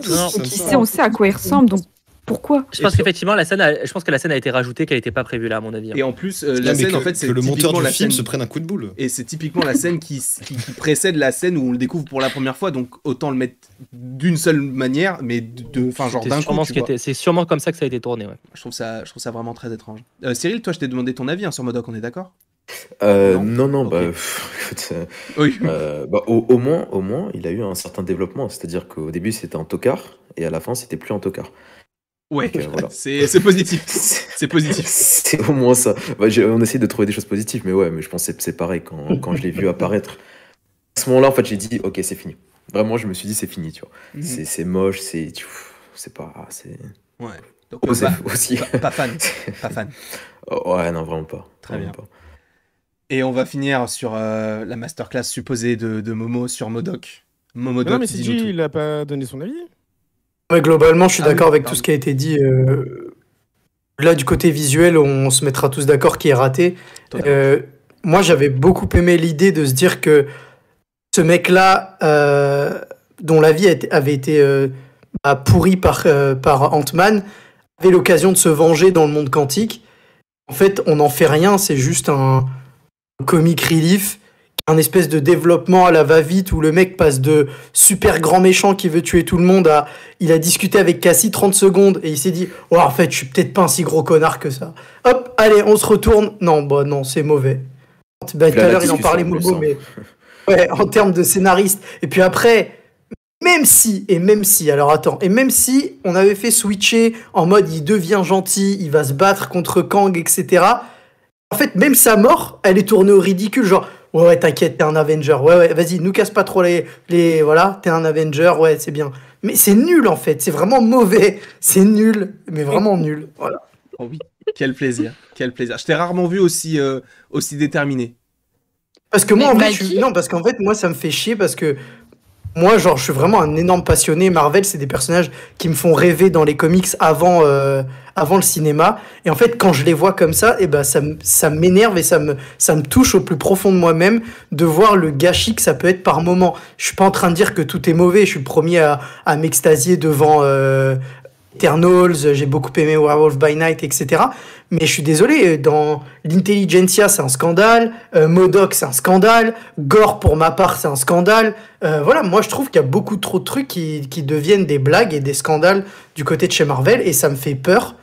on sait à quoi il ressemble, donc pourquoi Je pense qu'effectivement la scène, a, je pense que la scène a été rajoutée, qu'elle n'était pas prévue là à mon avis. Hein. Et en plus, euh, la scène en fait, c'est le monteur du la film se prenne un coup de boule. Et c'est typiquement la scène qui, précède la scène où on le découvre pour la première fois, donc autant le mettre d'une seule manière, mais de, enfin genre d'un C'est sûrement comme ça que ça a été tourné. Ouais. Je trouve ça, je trouve ça vraiment très étrange. Euh, Cyril, toi, je t'ai demandé ton avis hein, sur Modoc, on est d'accord euh, non, non, bah, bah au, moins, au moins, il a eu un certain développement. C'est-à-dire qu'au début, c'était en tocard, et à la fin, c'était plus en tocard. Ouais, c'est positif. C'est positif. C'est au moins ça. Bah, on essaie de trouver des choses positives, mais ouais, mais je pensais que c'est pareil quand, quand je l'ai vu apparaître. À ce moment-là, en fait, j'ai dit, ok, c'est fini. Vraiment, je me suis dit, c'est fini, tu vois. Mhm. C'est moche, c'est. C'est pas. Ah, ouais. Donc, euh, pas, aussi. Pas, fan. pas fan. Oh, ouais, non, vraiment pas. Très bien. Et on va finir sur euh, la masterclass supposée de, Momo sur Modoc. Momo, Non, mais si il a pas donné son avis globalement, je suis ah d'accord avec tout ce qui a été dit. Euh, là, du côté visuel, on se mettra tous d'accord qui est raté. Euh, moi, j'avais beaucoup aimé l'idée de se dire que ce mec-là, euh, dont la vie avait été bah, pourrie par, par Ant-Man, avait l'occasion de se venger dans le monde quantique. En fait, on n'en fait rien, c'est juste un comic relief un espèce de développement à la va-vite où le mec passe de super grand méchant qui veut tuer tout le monde à il a discuté avec Cassie 30 secondes et il s'est dit oh, en fait je suis peut-être pas un si gros connard que ça. Hop, allez, on se retourne. Non, bah non, c'est mauvais. Bah, tout à l'heure, il en parlait beaucoup, hein. mais ouais, en termes de scénariste. Et puis après, même si, et même si, alors attends, et même si on avait fait switcher en mode il devient gentil, il va se battre contre Kang, etc. En fait, même sa mort, elle est tournée au ridicule. Genre, Ouais, ouais, t'inquiète, t'es un Avenger. Ouais, ouais, vas-y, nous casse pas trop les. les voilà, t'es un Avenger, ouais, c'est bien. Mais c'est nul en fait, c'est vraiment mauvais. C'est nul, mais vraiment nul. Voilà. Oh oui, quel plaisir, quel plaisir. Je t'ai rarement vu aussi, euh, aussi déterminé. Parce que moi, en fait, bah non, parce qu'en fait, moi, ça me fait chier parce que moi, genre, je suis vraiment un énorme passionné. Marvel, c'est des personnages qui me font rêver dans les comics avant, euh, avant le cinéma. Et en fait, quand je les vois comme ça, eh ben, ça, ça m'énerve et ça me, ça me touche au plus profond de moi-même de voir le gâchis que ça peut être par moment. Je suis pas en train de dire que tout est mauvais. Je suis le premier à, m'extasier devant euh, Eternals, euh, j'ai beaucoup aimé Werewolf by Night, etc. Mais je suis désolé, euh, dans l'intelligentsia, c'est un scandale, euh, Modoc, c'est un scandale, Gore, pour ma part, c'est un scandale. voilà, moi, je trouve qu'il y a beaucoup trop de trucs qui, qui, deviennent des blagues et des scandales du côté de chez Marvel, et ça me fait peur.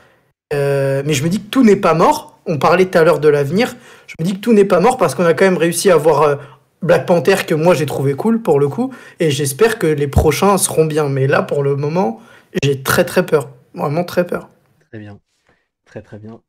mais je me dis que tout n'est pas mort. On parlait tout à l'heure de l'avenir. Je me dis que tout n'est pas mort parce qu'on a quand même réussi à avoir Black Panther que moi j'ai trouvé cool pour le coup, et j'espère que les prochains seront bien. Mais là, pour le moment, j'ai très très peur, vraiment très peur. Très bien, très très bien.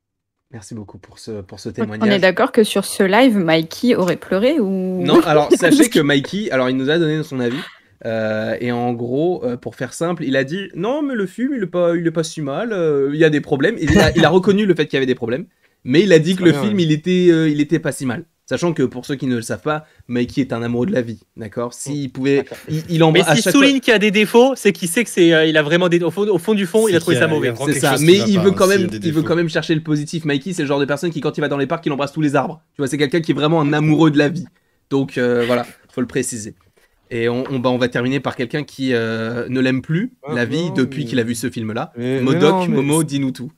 Merci beaucoup pour ce, pour ce témoignage. On est d'accord que sur ce live, Mikey aurait pleuré ou... Non, alors sachez que Mikey, alors il nous a donné son avis. Euh, et en gros, euh, pour faire simple, il a dit non, mais le film, il est pas, il est pas si mal. Euh, il y a des problèmes. Il a, il a reconnu le fait qu'il y avait des problèmes, mais il a dit que le film, il était, il était pas si mal. Sachant que pour ceux qui ne le savent pas, Mikey est un amoureux de la vie, d'accord S'il mm. pouvait, il, en Mais s'il souligne qu'il a des défauts, c'est qu'il sait que c'est, euh, il a vraiment des au fond, au fond du fond, il a trouvé ça mauvais. C'est ça. Mais il veut quand même, il, veut quand même chercher le positif. Mikey, c'est le genre de personne qui, quand il va dans les parcs, il embrasse tous les arbres. Tu vois, c'est quelqu'un qui est vraiment un mm. amoureux de la vie. Donc euh, voilà, faut le préciser. Et on, bah, va terminer par quelqu'un qui euh, ne l'aime plus, ah la vie, depuis qu'il a vu ce film-là. Modoc, Momo, dis-nous tout.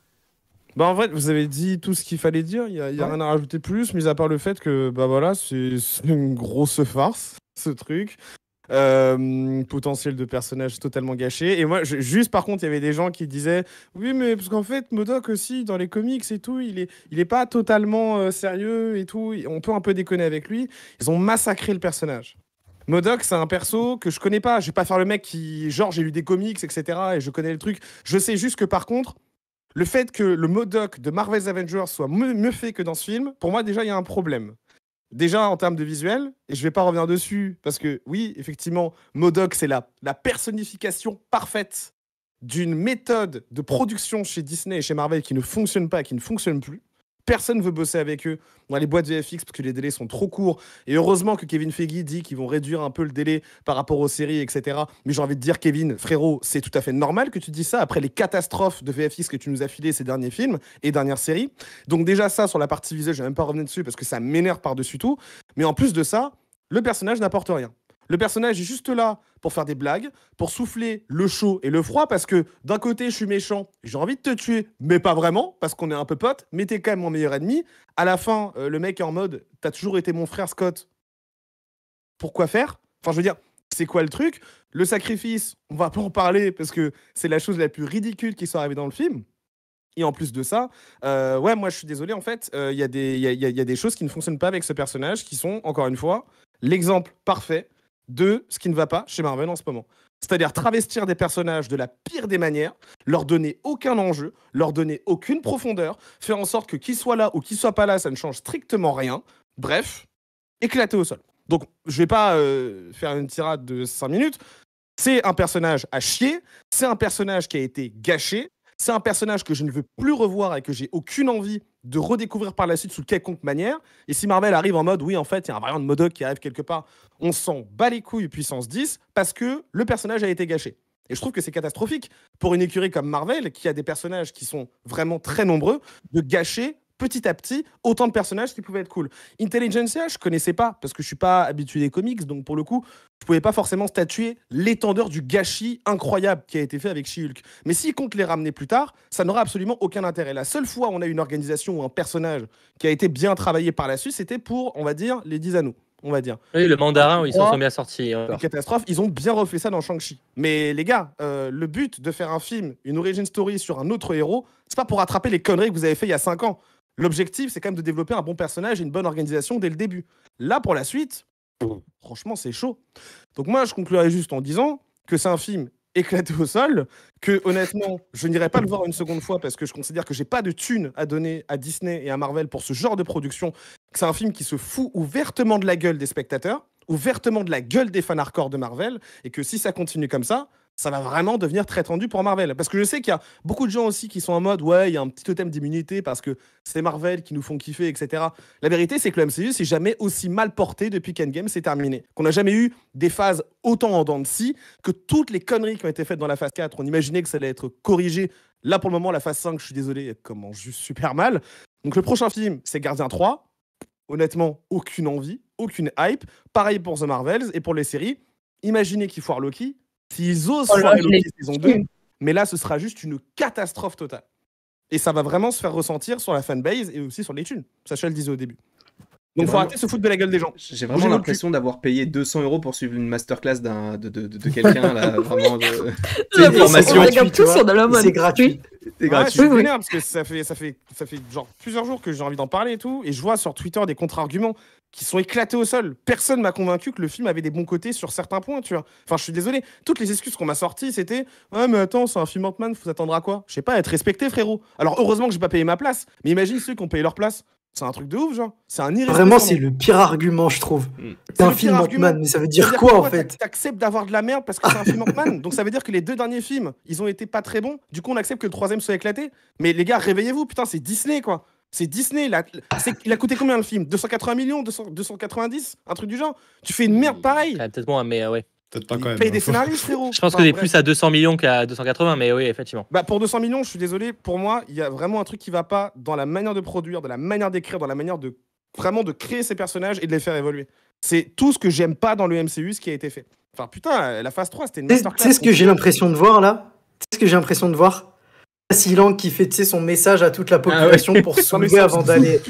Bah, en fait, vous avez dit tout ce qu'il fallait dire, il n'y a, y a rien à rajouter plus, mis à part le fait que bah voilà, c'est une grosse farce, ce truc. Euh, potentiel de personnage totalement gâché. Et moi, juste par contre, il y avait des gens qui disaient Oui, mais parce qu'en fait, Modoc aussi, dans les comics et tout, il est, il est pas totalement euh, sérieux et tout. On peut un peu déconner avec lui. Ils ont massacré le personnage. Modoc, c'est un perso que je connais pas. Je vais pas faire le mec qui, genre, j'ai lu des comics, etc. Et je connais le truc. Je sais juste que par contre, le fait que le Modoc de Marvel's Avengers soit mieux fait que dans ce film, pour moi, déjà, il y a un problème. Déjà en termes de visuel, et je ne vais pas revenir dessus, parce que oui, effectivement, Modoc, c'est la, la personnification parfaite d'une méthode de production chez Disney et chez Marvel qui ne fonctionne pas, qui ne fonctionne plus. Personne ne veut bosser avec eux dans les boîtes de FX parce que les délais sont trop courts. Et heureusement que Kevin Feige dit qu'ils vont réduire un peu le délai par rapport aux séries, etc. Mais j'ai envie de dire, Kevin, frérot, c'est tout à fait normal que tu dis ça après les catastrophes de VFX que tu nous as filé ces derniers films et dernières séries. Donc, déjà, ça, sur la partie visuelle, je vais même pas revenir dessus parce que ça m'énerve par-dessus tout. Mais en plus de ça, le personnage n'apporte rien. Le personnage est juste là pour faire des blagues, pour souffler le chaud et le froid, parce que d'un côté, je suis méchant, j'ai envie de te tuer, mais pas vraiment, parce qu'on est un peu potes, mais t'es quand même mon meilleur ennemi. À la fin, euh, le mec est en mode, t'as toujours été mon frère Scott. Pourquoi faire Enfin, je veux dire, c'est quoi le truc Le sacrifice, on va pas en parler, parce que c'est la chose la plus ridicule qui soit arrivée dans le film. Et en plus de ça, euh, ouais, moi je suis désolé, en fait, euh, il y, a, a, y, a, des choses qui ne fonctionnent pas avec ce personnage, qui sont, encore une fois, l'exemple parfait de ce qui ne va pas chez Marvel en ce moment. C'est-à-dire travestir des personnages de la pire des manières, leur donner aucun enjeu, leur donner aucune profondeur, faire en sorte que qui soit là ou qui soit pas là, ça ne change strictement rien. Bref, éclater au sol. Donc, je vais pas euh, faire une tirade de 5 minutes. C'est un personnage à chier, c'est un personnage qui a été gâché, c'est un personnage que je ne veux plus revoir et que j'ai aucune envie de redécouvrir par la suite sous quelconque manière. Et si Marvel arrive en mode, oui, en fait, il y a un variant de Modoc qui arrive quelque part, on s'en bat les couilles puissance 10 parce que le personnage a été gâché. Et je trouve que c'est catastrophique pour une écurie comme Marvel, qui a des personnages qui sont vraiment très nombreux, de gâcher petit à petit autant de personnages qui pouvaient être cool. Intelligentsia, je connaissais pas parce que je suis pas habitué des comics, donc pour le coup, je pouvais pas forcément statuer l'étendeur du gâchis incroyable qui a été fait avec She-Hulk. Mais s'ils comptent les ramener plus tard, ça n'aura absolument aucun intérêt. La seule fois où on a une organisation ou un personnage qui a été bien travaillé par la suite, c'était pour, on va dire, les 10 anneaux on va dire. Oui, le mandarin, ils s'en sont bien sortis. Hein. catastrophe, ils ont bien refait ça dans Shang-Chi. Mais les gars, euh, le but de faire un film, une origin story sur un autre héros, c'est pas pour rattraper les conneries que vous avez fait il y a 5 ans. L'objectif, c'est quand même de développer un bon personnage et une bonne organisation dès le début. Là, pour la suite, mm. franchement, c'est chaud. Donc moi, je conclurai juste en disant que c'est un film éclaté au sol, que honnêtement, je n'irai pas le voir une seconde fois parce que je considère que j'ai pas de thunes à donner à Disney et à Marvel pour ce genre de production, que c'est un film qui se fout ouvertement de la gueule des spectateurs, ouvertement de la gueule des fans hardcore de Marvel, et que si ça continue comme ça, ça va vraiment devenir très tendu pour Marvel. Parce que je sais qu'il y a beaucoup de gens aussi qui sont en mode ouais, il y a un petit totem d'immunité parce que c'est Marvel qui nous font kiffer, etc. La vérité, c'est que le MCU s'est jamais aussi mal porté depuis qu'Endgame s'est terminé. Qu'on n'a jamais eu des phases autant en dents de scie que toutes les conneries qui ont été faites dans la phase 4. On imaginait que ça allait être corrigé. Là, pour le moment, la phase 5, je suis désolé, comment juste super mal. Donc, le prochain film, c'est Gardien 3. Honnêtement, aucune envie, aucune hype. Pareil pour The Marvels et pour les séries. Imaginez qu'il foire Loki S'ils osent oh là, saison 2, mais là, ce sera juste une catastrophe totale. Et ça va vraiment se faire ressentir sur la fanbase et aussi sur les thunes. Sacha le disait au début. Donc faut arrêter de se foutre de la gueule des gens. J'ai vraiment l'impression d'avoir payé 200 euros pour suivre une masterclass d'un de, de, de, quelqu'un là, vraiment de. formation. C'est gratuit. C'est gratuit. je suis parce que ça fait ça fait ça fait genre plusieurs jours que j'ai envie d'en parler et tout, et je vois sur Twitter des contre-arguments qui sont éclatés au sol. Personne m'a convaincu que le film avait des bons côtés sur certains points, tu vois. Enfin, je suis désolé. Toutes les excuses qu'on m'a sorties, c'était "Ouais, mais attends, c'est un film Ant-Man, faut s'attendre à quoi Je sais pas, être respecté, frérot. Alors heureusement que j'ai pas payé ma place, mais imagine ceux qui ont payé leur place. C'est un truc de ouf, genre. C'est un Vraiment, c'est le pire argument, je trouve. Hmm. C'est un film Ant-Man, mais ça veut dire, quoi, en fait T'acceptes d'avoir de la merde parce que c'est un film Ant-Man. Donc ça veut dire que les deux derniers films, ils ont été pas très bons. Du coup, on accepte que le troisième soit éclaté. Mais les gars, réveillez-vous, putain, c'est Disney, quoi. C'est Disney. Là. Il a coûté combien le film 280 millions 290 Un truc du genre Tu fais une merde mmh. pareille Peut-être moins, mais euh, ouais. Peut-être pas quand même. Paye hein. des scénaristes, frérot. Je pense que c'est plus à 200 millions qu'à 280, mais oui, effectivement. Bah, pour 200 millions, je suis désolé. Pour moi, il y a vraiment un truc qui va pas dans la manière de produire, dans la manière d'écrire, dans la manière de vraiment de créer ces personnages et de les faire évoluer. C'est tout ce que j'aime pas dans le MCU, ce qui a été fait. Enfin, putain, la phase 3, c'était une masterclass. C'est ce que j'ai l'impression de voir là C'est ce que j'ai l'impression de voir Silang qui fait son message à toute la ah population pour se pour avant d'aller.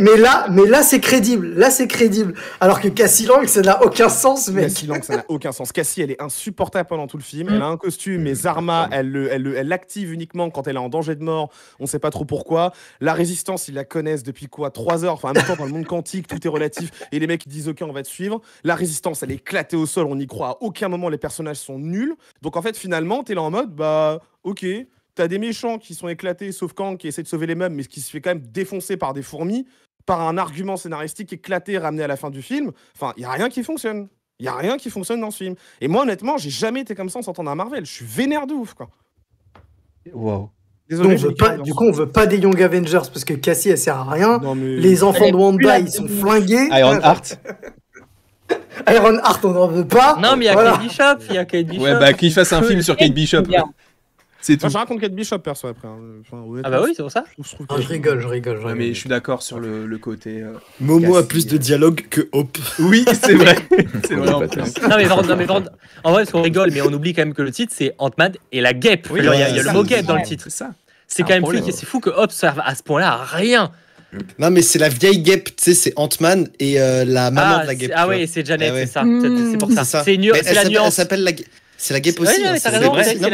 Mais, là, mais là c'est crédible. Là c'est crédible. Alors que Cassie Lang, ça n'a aucun sens, mec. Cassie ça n'a aucun sens. Cassie, elle est insupportable pendant tout le film. Elle a un costume, mais Zarma, elle l'active elle, active uniquement quand elle est en danger de mort. On ne sait pas trop pourquoi. La résistance, ils la connaissent depuis quoi Trois heures. Enfin, en même temps, dans le monde quantique, tout est relatif. Et les mecs disent OK, on va te suivre. La résistance, elle est éclatée au sol. On n'y croit à aucun moment. Les personnages sont nuls. Donc en fait, finalement, t'es là en mode bah ok. T'as des méchants qui sont éclatés, sauf Kang qui essaie de sauver les meubles, mais qui se fait quand même défoncer par des fourmis, par un argument scénaristique éclaté ramené à la fin du film. Enfin, il y a rien qui fonctionne. Il y a rien qui fonctionne dans ce film. Et moi, honnêtement, j'ai jamais été comme ça en sortant d'un Marvel. Je suis vénère de ouf, quoi. Waouh. Désolé, du coup, on veut hein. pas des Young Avengers parce que Cassie, elle sert à rien. Les enfants de Wanda, ils sont flingués. Iron Heart. Iron Heart, on n'en veut pas. Non, mais il y a Kate Bishop. Y a Kate Bishop. Ouais, bah, qu'il fasse un film sur Kate Bishop. C'est tout. je raconte est Bishop perso après. Hein. Ah bah oui, c'est pour ça. je rigole, je rigole, mais je suis d'accord sur le, le côté. Euh, Momo a plus de dialogue que Hop. Oui, c'est vrai. Non mais, en vrai, parce qu'on rigole, mais on oublie quand même que le titre c'est Ant-Man et la guêpe. Oui, Il y a, le mot guêpe dans le titre. C'est ça. C'est quand même fou, c'est fou que Hop, serve à ce point-là à rien. Non, mais c'est la vieille guêpe, tu sais, c'est Ant-Man et euh, la maman ah, de la guêpe. ah oui, c'est Janet, eh c'est ça. C'est pour ça. C'est, la nuance. Elle s'appelle la guêpe. C'est la guêpe aussi. Hein, c'est la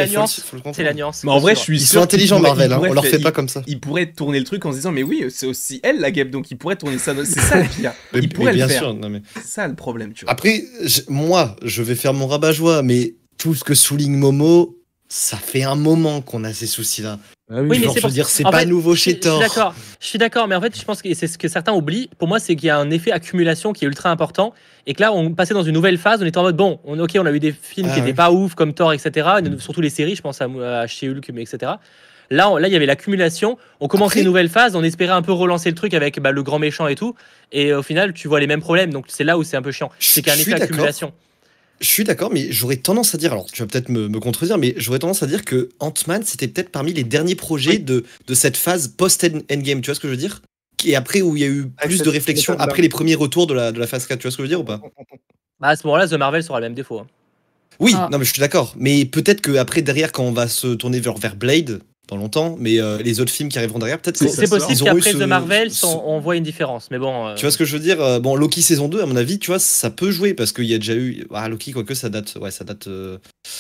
nuance. C'est la nuance. Mais en vrai, je suis Ils sont intelligents, Marvel. Hein, on leur fait pas comme ça. Ils pourraient tourner le truc en se disant, mais oui, c'est aussi elle la guêpe, donc ils pourraient tourner ça. C'est ça le pire. Ils pourraient le faire. C'est ça le problème, Après, moi, je vais faire mon rabat-joie, mais tout ce que souligne Momo, ça fait un moment qu'on a ces soucis-là. Ah oui, mais c'est dire, c'est pas nouveau chez Thor. Je suis d'accord, je mais en fait, je pense que c'est ce que certains oublient. Pour moi, c'est qu'il y a un effet accumulation qui est ultra important et que là, on passait dans une nouvelle phase. On était en mode bon, on, ok, on a eu des films ah qui n'étaient pas ouf comme Thor, etc. surtout les séries, je pense à, à chez Hulk, etc. Là, là, il y avait l'accumulation. On commençait une nouvelle phase. On espérait un peu relancer le truc avec bah, le grand méchant et tout. Et au final, tu vois les mêmes problèmes. Donc c'est là où c'est un peu chiant. C'est qu'il y un effet accumulation. Je suis d'accord, mais j'aurais tendance à dire, alors tu vas peut-être me, contredire, mais j'aurais tendance à dire que Ant-Man, c'était peut-être parmi les derniers projets de, cette phase post-endgame, tu vois ce que je veux dire Et après, où il y a eu ah, plus de réflexion après bah les premiers retours de la, phase 4, tu vois ce que je veux dire ou pas bah, À ce moment-là, The Marvel sera le même défaut. Hein. Oui, ah. non, mais je suis d'accord. Mais peut-être qu'après, derrière, quand on va se tourner vers Blade, pas longtemps, mais euh, les autres films qui arriveront derrière, peut-être c'est possible qu'après The Marvel, on voit une différence. Mais bon, euh. tu vois ce que je veux dire euh, Bon, Loki saison 2, à mon avis, tu vois, ça peut jouer parce qu'il y a déjà eu ah, Loki, quoique ça date, ouais, ça date.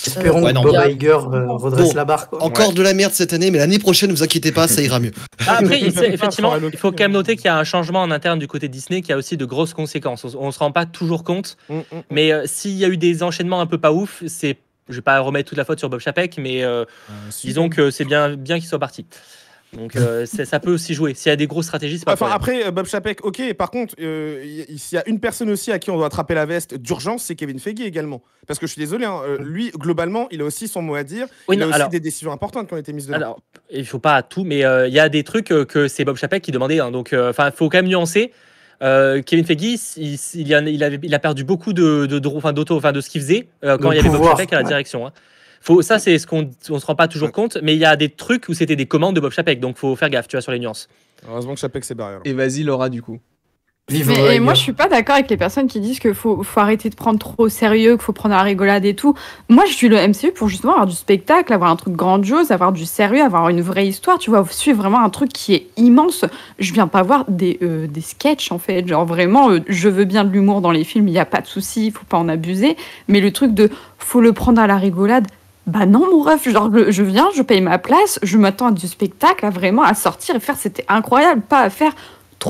Espérons que Bob redresse la barre. Encore de la merde cette année, mais l'année prochaine, vous inquiétez pas, ça ira mieux. Ah, après, effectivement, il faut quand même noter qu'il y a un changement en interne du côté Disney qui a aussi de grosses conséquences. On, se rend pas toujours compte, mm, mm, mm. mais s'il y a eu des enchaînements un peu pas ouf, c'est je vais pas remettre toute la faute sur Bob Chapek, mais euh, euh, disons que c'est bien, bien qu'il soit parti. Donc euh, ça peut aussi jouer. S'il y a des grosses stratégies, c'est pas Enfin, après, Bob Chapek, ok. Par contre, s'il y a une personne aussi à qui on doit attraper la veste d'urgence, c'est Kevin Feige également. Parce que je suis désolé, hein, lui, globalement, il a aussi son mot à dire. il y a aussi des décisions importantes qui ont été mises dedans. Alors, il faut pas à tout, mais il y a des trucs que c'est Bob Chapek qui demandait. Hein, donc, enfin, il faut quand même nuancer. Euh, Kevin Feige, il, il, a, perdu beaucoup de, de ce qu'il faisait euh, quand il y avait Bob Chapek à la direction. Hein. Faut, ça, c'est ce qu'on ne se rend pas toujours compte, mais il y a des trucs où c'était des commandes de Bob Chapek, donc faut faire gaffe, tu vois, sur les nuances. Heureusement que Chapek, c'est barrière. Et vas-y, Laura, du coup et moi, je suis pas d'accord avec les personnes qui disent qu'il faut, arrêter de prendre trop au sérieux, qu'il faut prendre à la rigolade et tout. Moi, je suis le MCU pour justement avoir du spectacle, avoir un truc grandiose, avoir du sérieux, avoir une vraie histoire. Tu vois, suivre vraiment un truc qui est immense. Je viens pas voir des, euh, des sketchs, en fait. Genre, vraiment, euh, je veux bien de l'humour dans les films, il n'y a pas de souci, il faut pas en abuser. Mais le truc de faut le prendre à la rigolade, bah non mon ref, genre je viens, je paye ma place, je m'attends à du spectacle, à vraiment à sortir et faire, c'était incroyable, pas à faire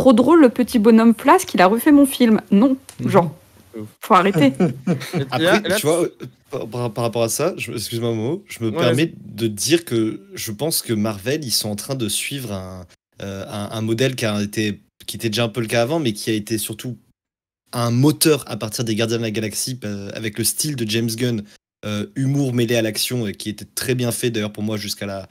trop drôle le petit bonhomme place qu'il a refait mon film. Non, mhm. genre, faut arrêter. Après, tu vois, euh, par, rapport à ça, excuse-moi mot, je me permets de dire que je pense que Marvel, ils sont en train de suivre euh, un, modèle qui, a été, qui était déjà un peu le cas avant, mais qui a été surtout un moteur à partir des Gardiens de la Galaxie euh, avec le style de James Gunn, humour mêlé à l'action, qui était très bien fait d'ailleurs pour moi jusqu'à la,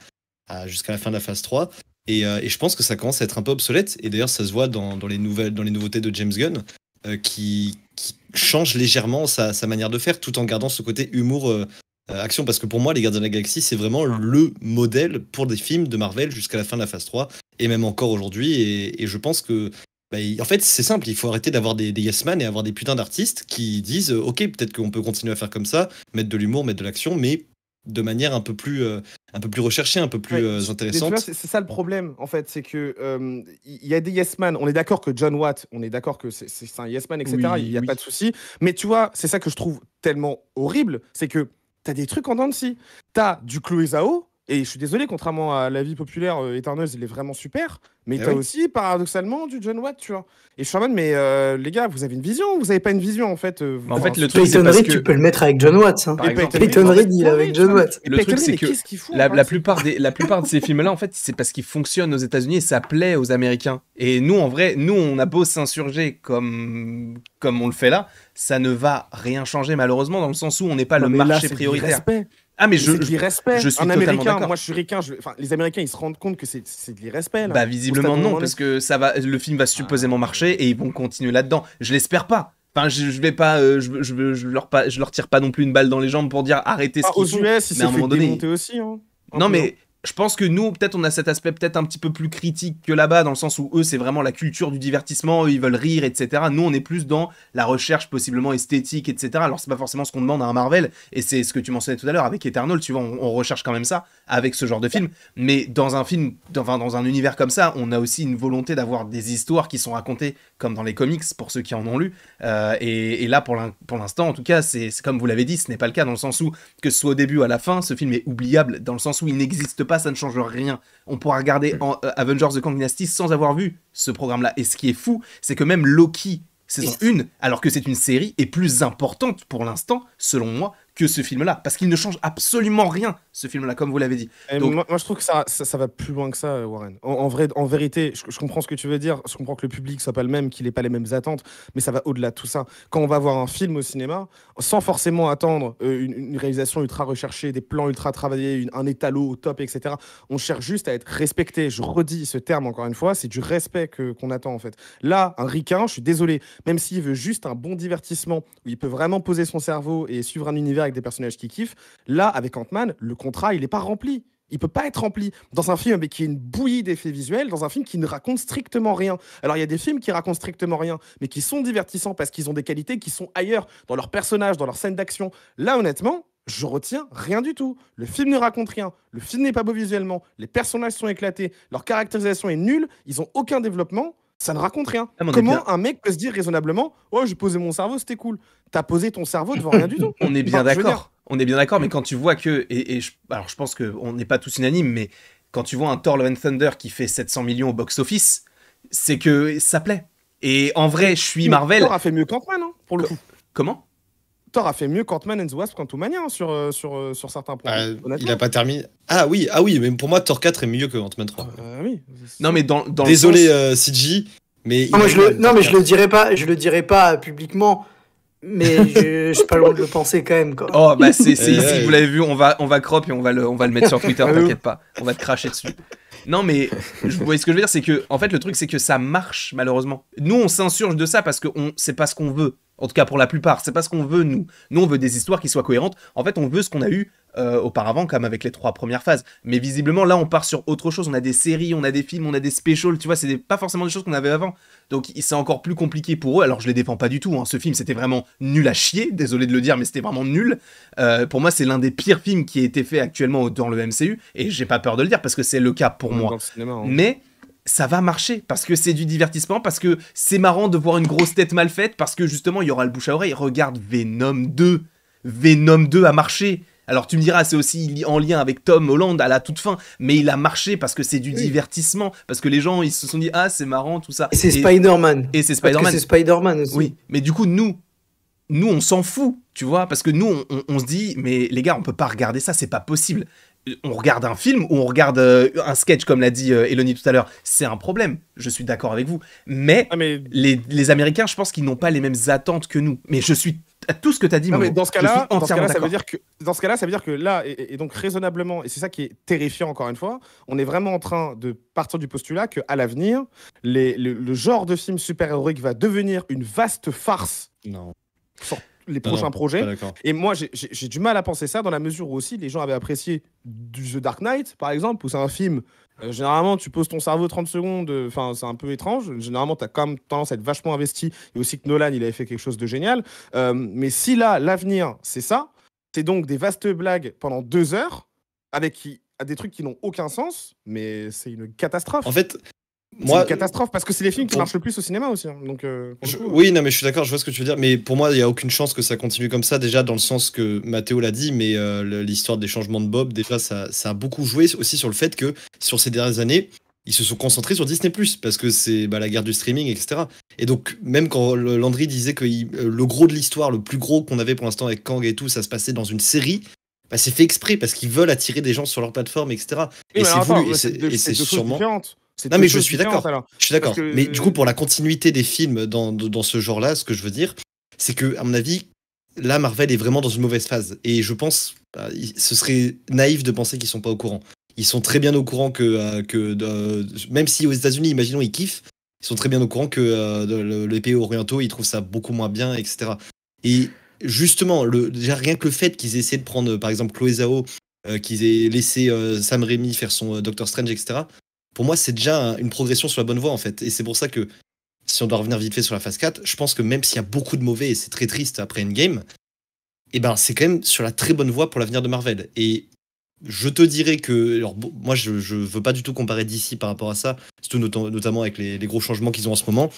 jusqu'à la fin de la phase 3. Euh, et, je pense que ça commence à être un peu obsolète. Et d'ailleurs, ça se voit dans, les nouvelles, dans les nouveautés de James Gunn, euh, qui, change légèrement sa, manière de faire, tout en gardant ce côté humour euh, action parce que pour moi les Gardiens de la Galaxie c'est vraiment le modèle pour des films de Marvel jusqu'à la fin de la phase 3 et même encore aujourd'hui et, je pense que bah, en fait c'est simple il faut arrêter d'avoir des, des yes man et avoir des putains d'artistes qui disent ok peut-être qu'on peut continuer à faire comme ça mettre de l'humour mettre de l'action mais de manière un peu plus, euh, un peu plus recherchée, un peu plus euh, intéressante. C'est ça le problème, en fait, c'est que il euh, y a des yes man. On est d'accord que John Watt, on est d'accord que c'est un yes man, etc. Il n'y a pas de souci. Mais tu vois, c'est ça que je trouve tellement horrible, c'est que t'as des trucs en dents de scie. T'as du Chloé et je suis désolé, contrairement à la vie populaire, euh, il est vraiment super. Mais eh tu as aussi, paradoxalement, du John Watt, tu vois. Et je mais euh, les gars, vous avez une vision vous n'avez pas une vision, en fait euh, En fait, le truc, c'est que... tu peux le mettre avec John Watt. Hein. Peyton il est avec John Watt. Le truc, c'est que la, plupart des, la plupart de ces films-là, en fait, c'est parce qu'ils fonctionnent aux États-Unis et ça plaît aux Américains. Et nous, en vrai, nous, on a beau s'insurger comme, comme on le fait là, ça ne va rien changer, malheureusement, dans le sens où on n'est pas le marché prioritaire. Ah, mais je. C'est de Je suis un Américain, moi je suis ricain. Enfin, les Américains, ils se rendent compte que c'est de l'irrespect. Bah, visiblement non, parce que ça va, le film va supposément ah. marcher et ils vont continuer là-dedans. Je l'espère pas. Enfin, je, je vais pas, euh, je, je, leur pas, je leur tire pas non plus une balle dans les jambes pour dire arrêtez ah, ce ah, qu'ils font. Aux US, ils se donné... aussi. Hein. non, mais je pense que nous, peut-être, on a cet aspect peut-être un petit peu plus critique que là-bas, dans le sens où eux, c'est vraiment la culture du divertissement, eux, ils veulent rire, etc. Nous, on est plus dans la recherche possiblement esthétique, etc. Alors, c'est pas forcément ce qu'on demande à un Marvel, et c'est ce que tu mentionnais tout à l'heure avec Eternal, tu vois, on, recherche quand même ça avec ce genre de film. Mais dans un film, enfin, dans un univers comme ça, on a aussi une volonté d'avoir des histoires qui sont racontées comme dans les comics, pour ceux qui en ont lu. Euh, et, et, là, pour l'instant, en tout cas, c'est comme vous l'avez dit, ce n'est pas le cas dans le sens où, que ce soit au début ou à la fin, ce film est oubliable, dans le sens où il n'existe pas ça ne change rien. On pourra regarder hmm. euh, Avengers The Kang Dynasty sans avoir vu ce programme-là. Et ce qui est fou, c'est que même Loki saison 1, alors que c'est une série, est plus importante pour l'instant, selon moi, que ce film-là, parce qu'il ne change absolument rien, ce film-là, comme vous l'avez dit. Donc... Moi, je trouve que ça, ça, va plus loin que ça, euh, Warren. En, vrai, en vérité, je, comprends ce que tu veux dire, je comprends que le public soit pas le même, qu'il n'ait pas les mêmes attentes, mais ça va au-delà de tout ça. Quand on va voir un film au cinéma, sans forcément attendre euh, une, réalisation ultra recherchée, des plans ultra travaillés, un étalot au top, etc., on cherche juste à être respecté. Je redis ce terme encore une fois, c'est du respect qu'on attend en fait. Là, un ricain, je suis désolé, même s'il veut juste un bon divertissement, où il peut vraiment poser son cerveau et suivre un univers avec des personnages qui kiffent. Là, avec Ant-Man, le contrat, il n'est pas rempli. Il peut pas être rempli dans un film qui est une bouillie d'effets visuels, dans un film qui ne raconte strictement rien. Alors il y a des films qui racontent strictement rien, mais qui sont divertissants parce qu'ils ont des qualités qui sont ailleurs dans leurs personnages, dans leurs scènes d'action. Là honnêtement, je retiens rien du tout. Le film ne raconte rien, le film n'est pas beau visuellement, les personnages sont éclatés, leur caractérisation est nulle, ils ont aucun développement. Ça ne raconte rien. Ah, comment un mec peut se dire raisonnablement Oh, j'ai posé mon cerveau, c'était cool. T'as posé ton cerveau devant rien du tout. On est bien bah, d'accord. On est bien d'accord, mais quand tu vois que. Et, alors, je pense qu'on n'est pas tous unanimes, mais quand tu vois un Thor Love and Thunder qui fait 700 millions au box-office, c'est que ça plaît. Et en vrai, je suis Marvel. Thor a fait mieux qu'Ant-Man, hein, pour le coup. Comment Thor a fait mieux qu'Ant-Man and the Wasp qu'Antumania hein, sur, euh, sur, euh, sur certains points. Ah, il a pas terminé. Ah oui, ah oui, mais pour moi, Thor 4 est mieux que ant 3. Euh, oui. Non, mais dans, Désolé, CG, mais. Non, mais je, le, non, mais je le dirai pas, je le dirai pas publiquement. Mais je, suis pas loin de le penser quand même. Quoi. Oh, bah c'est ici, vous l'avez vu, on va, on va crop et on va le, on va le mettre sur Twitter, ah, t'inquiète pas. On va te cracher dessus. Non, mais vous voyez ce que je veux dire, c'est que en fait le truc c'est que ça marche malheureusement. Nous on s'insurge de ça parce que on c'est pas ce qu'on veut. En tout cas pour la plupart, c'est pas ce qu'on veut nous. Nous on veut des histoires qui soient cohérentes. En fait on veut ce qu'on a eu euh, auparavant, comme avec les trois premières phases. Mais visiblement, là, on part sur autre chose. On a des séries, on a des films, on a des specials, tu vois, c'est pas forcément des choses qu'on avait avant. Donc, c'est encore plus compliqué pour eux. Alors, je les défends pas du tout. Hein. Ce film, c'était vraiment nul à chier. Désolé de le dire, mais c'était vraiment nul. Euh, pour moi, c'est l'un des pires films qui a été fait actuellement dans le MCU. Et j'ai pas peur de le dire parce que c'est le cas pour moi. Hein. Mais ça va marcher parce que c'est du divertissement, parce que c'est marrant de voir une grosse tête mal faite, parce que justement il y aura le bouche à oreille. Regarde Venom 2. Venom 2 a marché. Alors tu me diras, c'est aussi en lien avec Tom Holland à la toute fin, mais il a marché parce que c'est du divertissement, parce que les gens ils se sont dit ah c'est marrant tout ça. Et c'est Spider-Man. Et c'est Spider-Man. C'est Spider-Man aussi. Oui, mais du coup nous, nous on s'en fout, tu vois, parce que nous on, se dit mais les gars on peut pas regarder ça, c'est pas possible. On regarde un film ou on regarde euh, un sketch comme l'a dit euh, Elonie tout à l'heure, c'est un problème. Je suis d'accord avec vous, mais, ah, les Américains, je pense qu'ils n'ont pas les mêmes attentes que nous. Mais je suis tout ce que tu as dit. dans ce cas-là, ça veut dire que dans ce cas-là, ça veut dire que là et, donc raisonnablement, et c'est ça qui est terrifiant encore une fois, on est vraiment en train de partir du postulat que à l'avenir, le, genre de film super-héroïque va devenir une vaste farce. Non. les prochains projets. Et moi, j'ai du mal à penser ça dans la mesure où aussi les gens avaient apprécié du The Dark Knight, par exemple, où c'est un film euh, généralement, tu poses ton cerveau 30 secondes, euh, enfin, c'est un peu étrange. Généralement, tu as quand même tendance à être vachement investi. Et aussi que Nolan, il avait fait quelque chose de génial. Euh, mais si là, l'avenir, c'est ça, c'est donc des vastes blagues pendant deux heures, avec à des trucs qui n'ont aucun sens, mais c'est une catastrophe. En fait, c'est une catastrophe parce que c'est les films qui marchent le plus au cinéma aussi. Hein. Euh, oui, euh. non, mais je suis d'accord, je vois ce que tu veux dire. Mais pour moi, il n'y a aucune chance que ça continue comme ça. Déjà, dans le sens que Mathéo l'a dit, mais euh, l'histoire des changements de Bob, déjà, ça, a beaucoup joué aussi sur le fait que sur ces dernières années, ils se sont concentrés sur Disney, parce que c'est bah, la guerre du streaming, etc. Et donc, même quand Landry disait que le gros de l'histoire, le plus gros qu'on avait pour l'instant avec Kang et tout, ça se passait dans une série, bah, c'est fait exprès parce qu'ils veulent attirer des gens sur leur plateforme, etc. et c'est voulu. et c'est sûrement. Non, mais je suis d'accord. Je suis d'accord. Mais du coup, pour la continuité des films dans, ce genre-là, ce que je veux dire, c'est que, à mon avis, là, Marvel est vraiment dans une mauvaise phase. Et je pense, bah, ce serait naïf de penser qu'ils sont pas au courant. Ils sont très bien au courant que, euh, que euh, même si aux États-Unis, imaginons, ils kiffent, ils sont très bien au courant que euh, les pays orientaux, ils trouvent ça beaucoup moins bien, etc. Et justement, rien que le fait qu'ils essayé de prendre, par exemple, Chloé Zhao, qu'ils aient laissé Sam Raimi faire son Doctor Strange, etc pour moi, c'est déjà une progression sur la bonne voie, en fait. Et c'est pour ça que, si on doit revenir vite fait sur la phase 4, je pense que même s'il y a beaucoup de mauvais, et c'est très triste après Endgame, eh ben, c'est quand même sur la très bonne voie pour l'avenir de Marvel. Et je te dirais que, alors, moi, je ne veux pas du tout comparer d'ici par rapport à ça, surtout notamment avec les gros changements qu'ils ont en ce moment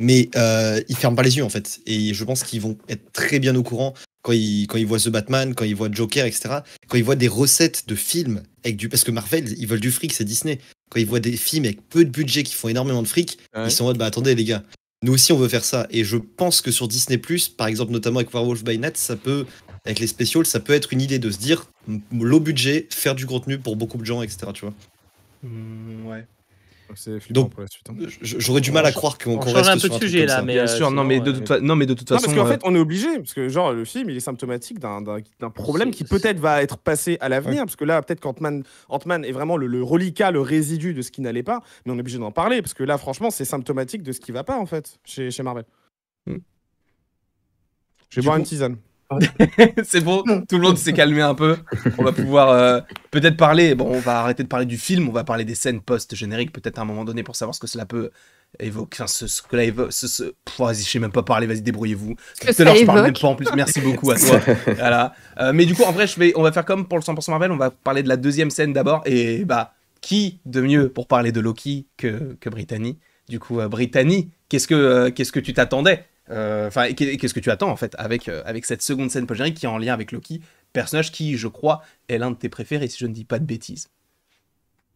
mais euh, ils ferment pas les yeux en fait. Et je pense qu'ils vont être très bien au courant quand ils, quand ils voient The Batman, quand ils voient Joker, etc. Quand ils voient des recettes de films avec du. Parce que Marvel, ils veulent du fric, c'est Disney. Quand ils voient des films avec peu de budget qui font énormément de fric, ils sont en mode bah attendez les gars, nous aussi on veut faire ça. Et je pense que sur Disney, par exemple, notamment avec Werewolf by Night, ça peut. Avec les spéciaux, ça peut être une idée de se dire low budget, faire du contenu pour beaucoup de gens, etc. Tu vois. Mmh, ouais. Donc, hein. j'aurais du mal à croire qu'on qu reste un peu sur euh, de sujet là, mais non, mais de, toute, façon, non, parce qu'en euh, fait, on est obligé, parce que genre le film, il est symptomatique d'un problème qui peut-être va être passé à l'avenir, parce que là, peut-être qu'Antman man est vraiment le, reliquat, le résidu de ce qui n'allait pas, mais on est obligé d'en parler, parce que là, franchement, c'est symptomatique de ce qui va pas en fait chez, chez Marvel. Hmm. Je vais boire une tisane. c'est bon, tout le monde s'est calmé un peu. On va pouvoir euh, peut-être parler. Bon, on va arrêter de parler du film, on va parler des scènes post-génériques, peut-être à un moment donné, pour savoir ce que cela peut évoquer. Enfin, ce, que là évoque. vas-y, je sais même pas parler, vas-y, débrouillez-vous. Tout à l'heure, je parle même pas en plus. Merci beaucoup à toi. voilà. Euh, mais du coup, en vrai, on va faire comme pour le 100% Marvel, on va parler de la deuxième scène d'abord. Et bah, qui de mieux pour parler de Loki que, que Brittany Du coup, euh, Brittany, qu'est-ce que, qu'est-ce que tu t'attendais euh, enfin, qu'est-ce que tu attends en fait avec, euh, avec cette seconde scène post-générique qui est en lien avec Loki, personnage qui, je crois, est l'un de tes préférés si je ne dis pas de bêtises.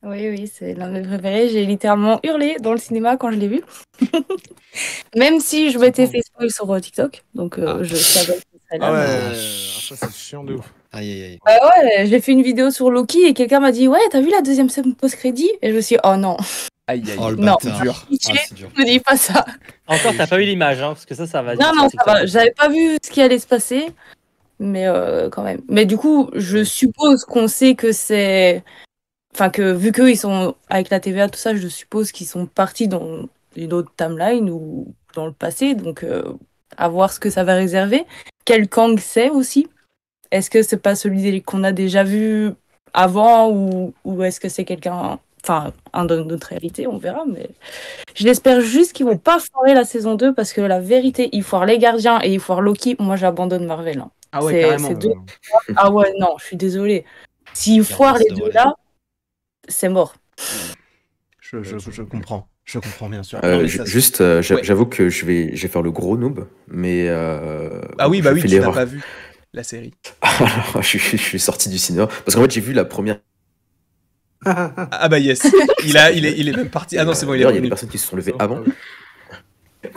Oui, oui, c'est l'un de mes préférés. J'ai littéralement hurlé dans le cinéma quand je l'ai vu. Même si je mettais fait spoil sur euh, TikTok, donc ah. je savais que serait là. Ah ouais, ça c'est chiant de Aïe, aïe, aïe. Bah ouais, j'ai fait une vidéo sur Loki et quelqu'un m'a dit Ouais, t'as vu la deuxième scène post-crédit Et je me suis dit, Oh non Aïe, aïe, oh, non, ah, c'est ah, dur. Ne dis pas ça. Encore, t'as pas eu l'image, hein, parce que ça, ça va. Non, non, ça va. J'avais pas vu ce qui allait se passer, mais euh, quand même. Mais du coup, je suppose qu'on sait que c'est. Enfin, que vu qu'eux, ils sont avec la TVA, tout ça, je suppose qu'ils sont partis dans une autre timeline ou dans le passé, donc euh, à voir ce que ça va réserver. Quel Kang c'est aussi Est-ce que c'est pas celui qu'on a déjà vu avant ou est-ce que c'est quelqu'un enfin, un de notre réalité, on verra, mais je l'espère juste qu'ils vont pas foirer la saison 2 parce que la vérité, ils foirent les gardiens et ils foirent Loki. Moi, j'abandonne Marvel. Hein. Ah ouais, carrément. ah ouais, non, je suis désolé. S'ils foirent les deux là, c'est mort. Je, comprends. Je comprends bien sûr. Euh, juste, euh, j'avoue que je vais, je faire le gros noob, mais. Euh, ah oui, bah oui, tu n'as pas vu la série. je, suis sorti du cinéma parce qu'en fait j'ai vu la première ah bah yes. Il, a, il, est, il est même parti. Ah non, c'est bon, il est Il y a des personnes qui se sont levées avant.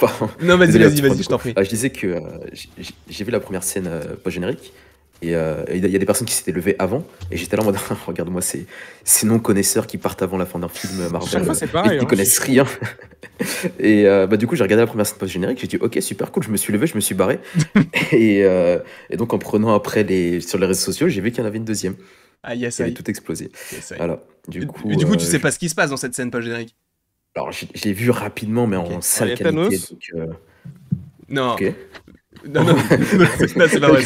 Ah non, vas-y, vas-y, vas-y, je t'en prie. Ah, je disais que euh, j'ai vu la première scène euh, post-générique. Et euh, il y a des personnes qui s'étaient levées avant, et j'étais là en mode regarde-moi ces, ces non-connaisseurs qui partent avant la fin d'un film Marvel. ils ne hein, connaissent rien. et bah, du coup, j'ai regardé la première scène post-générique, j'ai dit ok, super cool, je me suis levé, je me suis barré. et, donc, en prenant après sur les réseaux sociaux, j'ai vu qu'il y en avait une deuxième. Ah, yes, tout explosé. Alors, du coup, du coup tu euh, sais pas ce qui se passe dans cette scène pas générique. Alors, je, l'ai vu rapidement, mais en sale qualité. Donc, euh, Non. Non, non, c'est pas vrai,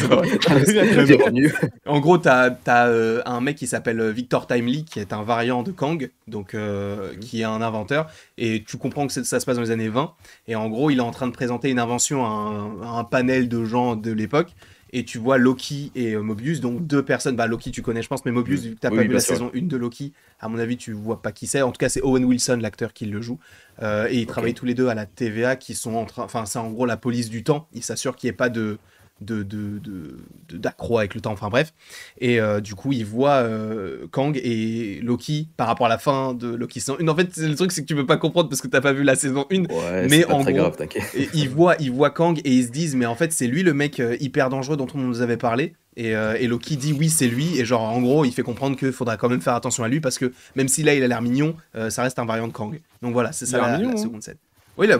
ah, en gros, t'as as, euh, un mec qui s'appelle Victor Timely, qui est un variant de Kang, donc mhm. qui est un inventeur, et tu comprends que ça se passe dans les années 20, et en gros, il est en train de présenter une invention un, à un panel de gens de l'époque, et tu vois Loki et euh, Mobius, donc deux personnes. Bah, Loki, tu connais, je pense, mais Mobius, tu n'as pas vu la saison 1 de Loki, à mon avis, tu vois pas qui c'est. En tout cas, c'est Owen Wilson, l'acteur qui le joue. Euh, et ils travaillent tous les deux à la TVA, qui sont en train. Enfin, c'est en gros la police du temps. Ils s'assurent qu'il n'y ait pas de de, d'accro avec le temps, enfin bref. Et euh, du coup, il voit euh, Kang et Loki par rapport à la fin de Loki saison 1. En fait, le truc, c'est que tu peux pas comprendre parce que t'as pas vu la saison 1. mais en gros, et, il, voit, il voit Kang et ils se disent, mais en fait, c'est lui le mec euh, hyper dangereux dont on nous avait parlé. Et, Loki dit oui, c'est lui. Et genre, en gros, il fait comprendre qu'il faudra quand même faire attention à lui parce que même si là, il a l'air mignon, ça reste un variant de Kang. Donc voilà, c'est ça la, la, hein. seconde scène. Oui, il a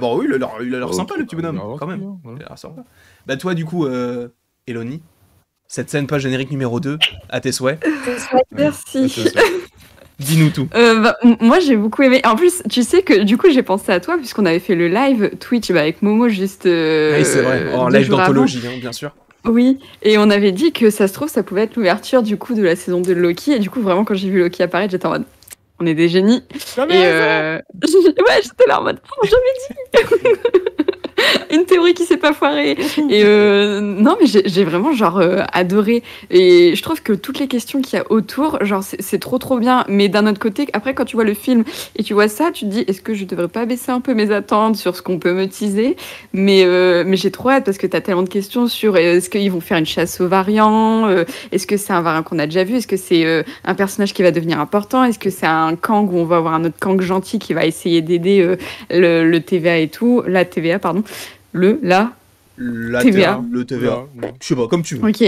l'air oh, sympa, le petit bonhomme, quand même. Bah, toi, du coup, euh, cette scène pas générique numéro 2, à tes souhaits. Merci. Dis-nous tout. Euh, bah, moi, j'ai beaucoup aimé. En plus, tu sais que du coup, j'ai pensé à toi, puisqu'on avait fait le live Twitch bah, avec Momo juste. Euh, oui, c'est vrai, en live d'anthologie, hein, bien sûr. Oui, et on avait dit que ça se trouve, ça pouvait être l'ouverture du coup de la saison de Loki. Et du coup, vraiment, quand j'ai vu Loki apparaître, j'étais en mode on est des génies. Non, mais euh, ouais, j'étais là en mode, oh, jamais dit une théorie qui s'est pas foirée. Et euh, non, mais j'ai vraiment genre euh, adoré. Et je trouve que toutes les questions qu'il y a autour, genre c'est trop trop bien. Mais d'un autre côté, après quand tu vois le film et tu vois ça, tu te dis est-ce que je devrais pas baisser un peu mes attentes sur ce qu'on peut me teaser Mais euh, mais j'ai trop hâte parce que tu as tellement de questions sur est-ce qu'ils vont faire une chasse aux variants Est-ce que c'est un variant qu'on a déjà vu Est-ce que c'est un personnage qui va devenir important Est-ce que c'est un Kang où on va avoir un autre Kang gentil qui va essayer d'aider le, le TVA et tout, la TVA pardon le, la, la TVA. le TVA. Je sais pas, comme tu veux. Ok.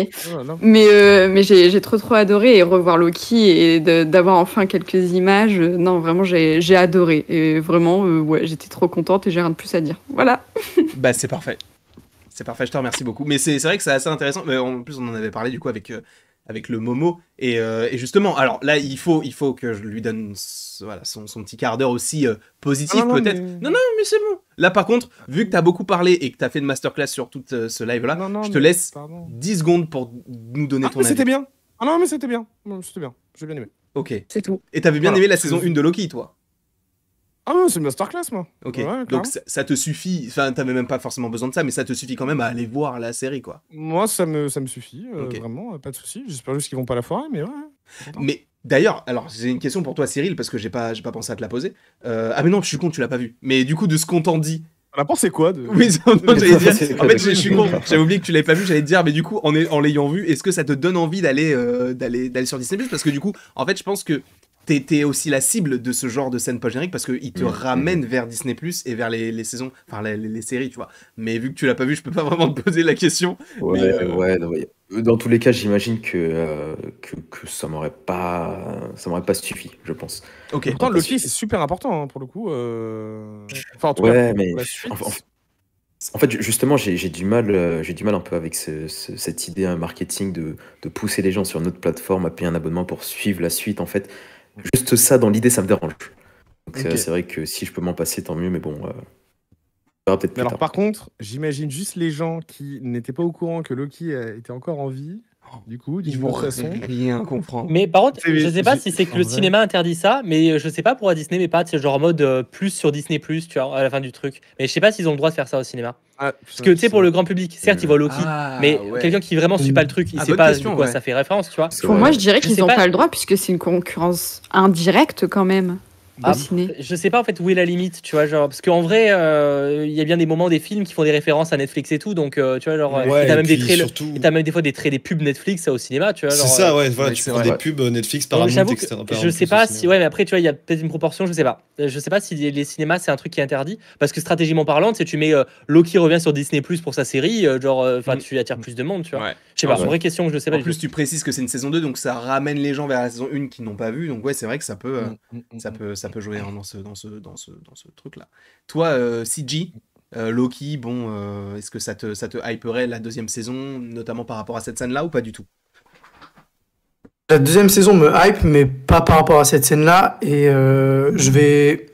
Mais, euh, mais j'ai trop trop adoré et revoir Loki et d'avoir enfin quelques images. Non, vraiment, j'ai adoré. Et vraiment, euh, j'étais trop contente et j'ai rien de plus à dire. Voilà. bah, c'est parfait. C'est parfait, je te remercie beaucoup. Mais c'est vrai que c'est assez intéressant. Mais en plus, on en avait parlé du coup avec, euh, avec le Momo. Euh, et, justement, alors là, il faut, il faut que je lui donne voilà, son, petit quart d'heure aussi euh, positif, ah peut-être. Non, non, mais c'est bon. Là, par contre, vu que tu as beaucoup parlé et que tu as fait une masterclass sur tout euh, ce live-là, je te laisse 10 secondes pour nous donner ah, ton mais avis. C'était bien. Ah non, mais c'était bien. C'était bien. J'ai bien aimé. Ok. C'est tout. Et t'avais bien aimé la saison 1 de Loki, toi ah non, c'est le masterclass, moi. Ok. Donc ça, te suffit. Enfin, t'avais même pas forcément besoin de ça, mais ça te suffit quand même à aller voir la série, quoi. Moi, ça me, ça me suffit. Euh, vraiment, euh, pas de souci. J'espère juste qu'ils vont pas la foirer, mais ouais. Mais d'ailleurs, alors j'ai une question pour toi, Cyril, parce que j'ai pas, j'ai pas pensé à te la poser. Euh, ah mais non, je suis con, tu l'as pas vu. Mais du coup, de ce qu'on t'en dit. On a pensé quoi de... Oui, dire, en fait, je suis con. J'avais oublié que tu l'avais pas vu. J'allais te dire, mais du coup, en, en l'ayant vu, est-ce que ça te donne envie d'aller, d'aller, d'aller sur Disney Plus Parce que du coup, en fait, je pense que t'es aussi la cible de ce genre de scène post-générique parce qu'il te mm, mm, ramène ramènent mm. vers Disney Plus et vers les, les saisons, enfin les, les, séries, tu vois. Mais vu que tu l'as pas vu, je peux pas vraiment te poser la question. Ouais, euh, ouais, euh, Dans tous les cas, j'imagine euh, que, que, ça m'aurait pas ça m'aurait pas suffi, je pense. Ok. le l'office c'est super important hein, pour le coup. Enfin, en tout cas, En, fait, justement, j'ai du mal, j'ai du mal un peu avec cette idée hein, marketing de, de, pousser les gens sur notre plateforme à payer un abonnement pour suivre la suite. En fait, juste ça dans l'idée, ça me dérange. Euh, c'est vrai que si je peux m'en passer, tant mieux, mais bon. Euh, alors, par contre, j'imagine juste les gens qui n'étaient pas au courant que Loki euh, était encore en vie. Du coup, ils vont rien comprend. Mais par contre, je sais pas si c'est que le cinéma interdit ça, mais je sais pas pourquoi Disney mais pas, genre en mode plus sur Disney plus, tu vois, à la fin du truc. Mais je sais pas s'ils ont le droit de faire ça au cinéma. Ah, Parce que tu sais, pour le grand public, certes, ils voient Loki, ah, mais quelqu'un qui vraiment suit mm. pas le truc, il ah, sait pas quoi ça fait référence, tu vois. Pour moi, je dirais qu'ils n'ont pas, le droit puisque c'est une concurrence indirecte quand même. Ah, je sais pas en fait où est la limite, tu vois, genre parce qu'en vrai, euh, il y a bien des moments des films qui font des références à Netflix et tout, donc euh, tu vois, genre, ouais, t'as même des trailers, t'as même des fois des traits des pubs Netflix au cinéma, tu vois. C'est ça, euh, ouais, voilà, tu prends des pubs Netflix par etc. Je sais pas si, ouais, mais après, tu vois, il y a peut-être une proportion, je sais pas. Je sais pas si les cinémas c'est un truc qui est interdit, parce que stratégiquement parlant, si tu mets Loki revient sur Disney Plus pour sa série, genre, enfin, mm. tu attires plus de monde, tu vois sais ah vraie question que je sais pas. En plus, tu précises que c'est une saison 2, donc ça ramène les gens vers la saison 1 qui n'ont pas vu. Donc ouais, c'est vrai que ça peut, euh, mm, mm, mm, ça peut, ça peut jouer hein, dans ce, dans ce, dans ce, dans ce truc-là. Toi, euh, CG, euh, Loki, bon, est-ce que ça te, ça te hyperait la deuxième saison, notamment par rapport à cette scène-là ou pas du tout La deuxième saison me hype, mais pas par rapport à cette scène-là. Et je vais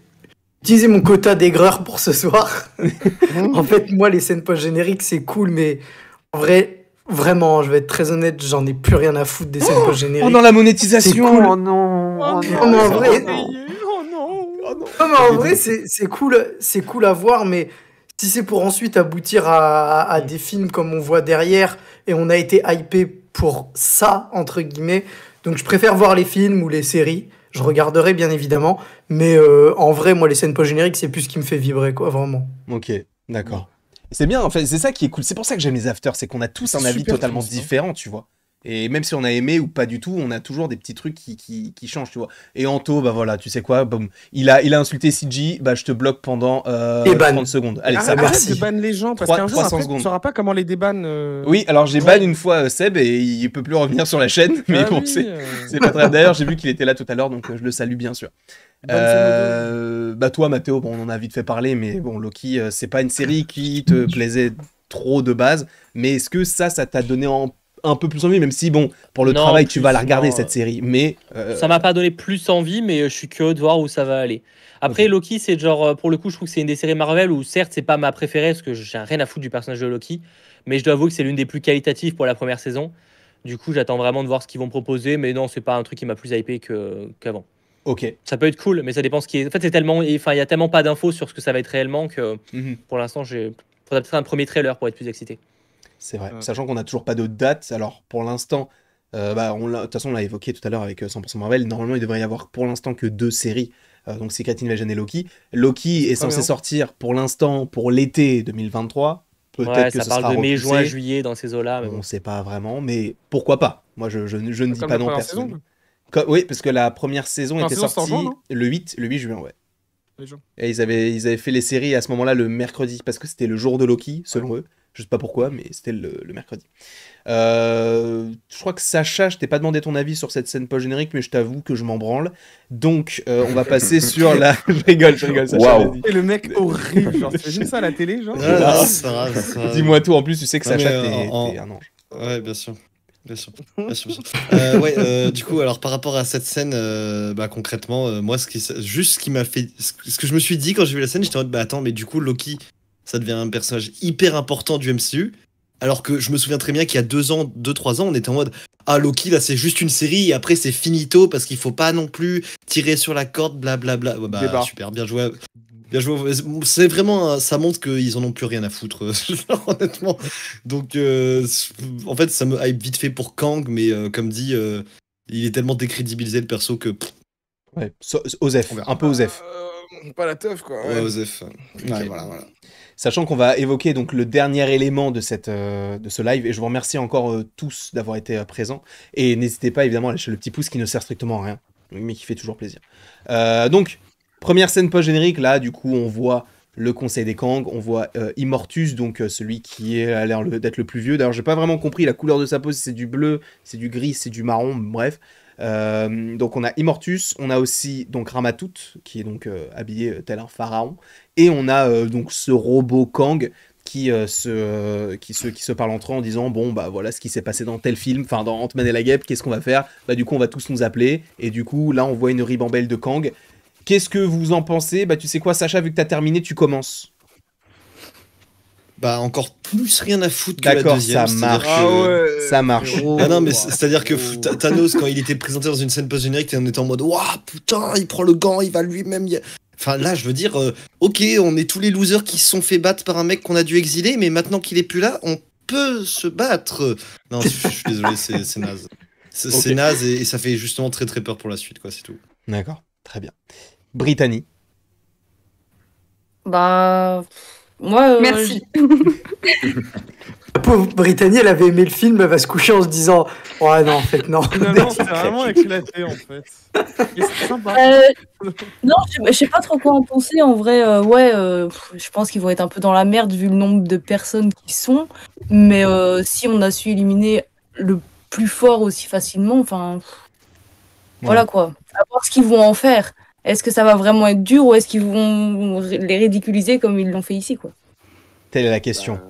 utiliser mon quota d'aigreur pour ce soir. en fait, moi, les scènes post-génériques, c'est cool, mais en vrai, Vraiment, je vais être très honnête, j'en ai plus rien à foutre des scènes post oh, génériques. Oh non, la monétisation Oh non Oh, oh non, en vrai... Oh, oh non, non. mais en vrai, c'est cool, c'est cool à voir, mais si c'est pour ensuite aboutir à, à, mm. des films comme on voit derrière, et on a été hypé pour ça, entre guillemets, donc je préfère voir les films ou les séries, je regarderai bien évidemment, mais euh, en vrai, moi, les scènes post-génériques, c'est plus ce qui me fait vibrer, quoi, vraiment. Ok, d'accord c'est bien, en fait, c'est ça qui est cool. C'est pour ça que j'aime les afters, c'est qu'on a tous un avis totalement hein. différent, tu vois. Et même si on a aimé ou pas du tout, on a toujours des petits trucs qui, qui, changent, tu vois. Et Anto, bah voilà, tu sais quoi, Il a, il a insulté CG, bah je te bloque pendant euh, et 30 secondes. Allez, ça marche. Arrête de ban les gens, parce qu'un jour, après, tu pas comment les déban euh. Oui, alors j'ai ban une fois euh, Seb et il peut plus revenir sur la chaîne, mais ah bon, euh. c'est pas très... D'ailleurs, j'ai vu qu'il était là tout à l'heure, donc je le salue bien sûr. Euh, bah toi Mathéo, on en a vite fait parler mais bon Loki euh, c'est pas une série qui te plaisait trop de base mais est-ce que ça ça t'a donné un peu plus envie même si bon pour le travail tu vas la regarder cette euh, série mais ça m'a pas donné plus envie mais je suis curieux de voir où ça va aller. Après Loki c'est genre pour le coup je trouve que c'est une des séries Marvel où certes c'est pas ma préférée parce que je j'ai rien à foutre du personnage de Loki mais je dois avouer que c'est l'une des plus qualitatives pour la première saison. Du coup j'attends vraiment de voir ce qu'ils vont proposer mais non c'est pas un truc qui m'a plus hypé qu'avant. Ok. Ça peut être cool, mais ça dépend ce qui est. En fait, c'est tellement, enfin, il y a tellement pas d'infos sur ce que ça va être réellement que mhm. pour l'instant, j'ai. faudrait peut-être un premier trailer pour être plus excité. C'est vrai. Sachant qu'on n'a toujours pas de date. Alors, pour l'instant, euh, bah, de toute façon, on l'a évoqué tout à l'heure avec 100% euh, Marvel. Normalement, il devrait y avoir pour l'instant que deux séries. Euh, donc c'est Secret Invasion et Loki. Loki est ah, censé sortir pour l'instant pour l'été 2023. Peut-être que ça de mai, juin, juillet dans ces eaux-là. On ne sait pas vraiment, mais pourquoi pas Moi, je, ne bah, dis pas non personne oui, parce que la première saison était sortie le 8, le 8 juin, ouais. Et ils avaient, ils avaient fait les séries à ce moment-là le mercredi, parce que c'était le jour de Loki, selon eux. Je sais pas pourquoi, mais c'était le, mercredi. Euh, je crois que Sacha, je t'ai pas demandé ton avis sur cette scène post-générique, mais je t'avoue que je m'en branle. Donc, euh, on va passer sur la. je rigole, je rigole, Sacha. Et le mec horrible, genre, t'imagines ça à la télé, genre ah, Dis-moi tout, en plus, tu sais que Sacha, t'es euh, un ange. Ouais, bien sûr. Bien sûr. Euh, ouais, euh, du coup, alors par rapport à cette scène, euh, bah, concrètement, moi, ce juste ce qui m'a fait. Ce que je me suis dit quand j'ai vu la scène, j'étais en mode, bah attends, mais du coup, Loki, ça devient un personnage hyper important du MCU. Alors que je me souviens très bien qu'il y a deux ans, deux, trois ans, on était en mode Ah, Loki, là, c'est juste une série, et après, c'est finito, parce qu'il faut pas non plus tirer sur la corde, blablabla. Bah, super, bien joué. Bien C'est vraiment, ça montre qu'ils en ont plus rien à foutre, euh, honnêtement. Donc, euh, en fait, ça me hype vite fait pour Kang, mais euh, comme dit, il est tellement décrédibilisé le perso que. Ouais, Osef, un peu Osef. pas la teuf, quoi. Ouais, Osef. Sachant qu'on va évoquer donc le dernier élément de, cette, de ce live, et je vous remercie encore tous d'avoir été présents. Et n'hésitez pas évidemment à lâcher le petit pouce qui ne sert strictement à rien, mais qui fait toujours plaisir. donc, Première scène post-générique, là, du coup, on voit le conseil des Kang, on voit euh, Immortus, donc euh, celui qui a l'air d'être le plus vieux. D'ailleurs, j'ai pas vraiment compris la couleur de sa peau, c'est du bleu, c'est du gris, c'est du marron, bref. Euh, donc on a Immortus, on a aussi donc Ramatut, qui est donc habillé tel un pharaon, et on a donc ce robot Kang qui, se, qui, se, qui se parle entre eux en disant bon bah voilà ce qui s'est passé dans tel film, enfin dans Ant-Man et la Guêpe, qu'est-ce qu'on va faire Bah du coup on va tous nous appeler, et du coup là on voit une ribambelle de Kang Qu'est-ce que vous en pensez Bah, tu sais quoi, Sacha, vu que t'as terminé, tu commences. Bah, encore plus rien à foutre que la deuxième. ça marche. Ah ça marche. Ah non, mais c'est-à-dire que Thanos, quand il était présenté dans une scène post-générique, on était en mode Waouh, putain, il prend le gant, il va lui-même. Enfin, là, je veux dire, euh, ok, on est tous les losers qui se sont fait battre par un mec qu'on a dû exiler, mais maintenant qu'il est plus là, on peut se battre. Non, je, suis désolé, c'est naze. C'est naze et, et, ça fait justement très très peur pour la suite, quoi, c'est tout. D'accord, très bien. Brittany Bah. Moi. Euh, Merci. La pauvre Brittany, elle avait aimé le film, elle va se coucher en se disant Ouais, non, en fait, non. c'est vraiment éclaté, en fait. C'est sympa. Euh, non, je, sais pas trop quoi en penser. En vrai, euh, ouais, je pense qu'ils vont être un peu dans la merde vu le nombre de personnes qui sont. Mais si on a su éliminer le plus fort aussi facilement, enfin. Voilà quoi. À voir ce qu'ils vont en faire. Est-ce que ça va vraiment être dur ou est-ce qu'ils vont les ridiculiser comme ils l'ont fait ici quoi Telle est la question. Bah,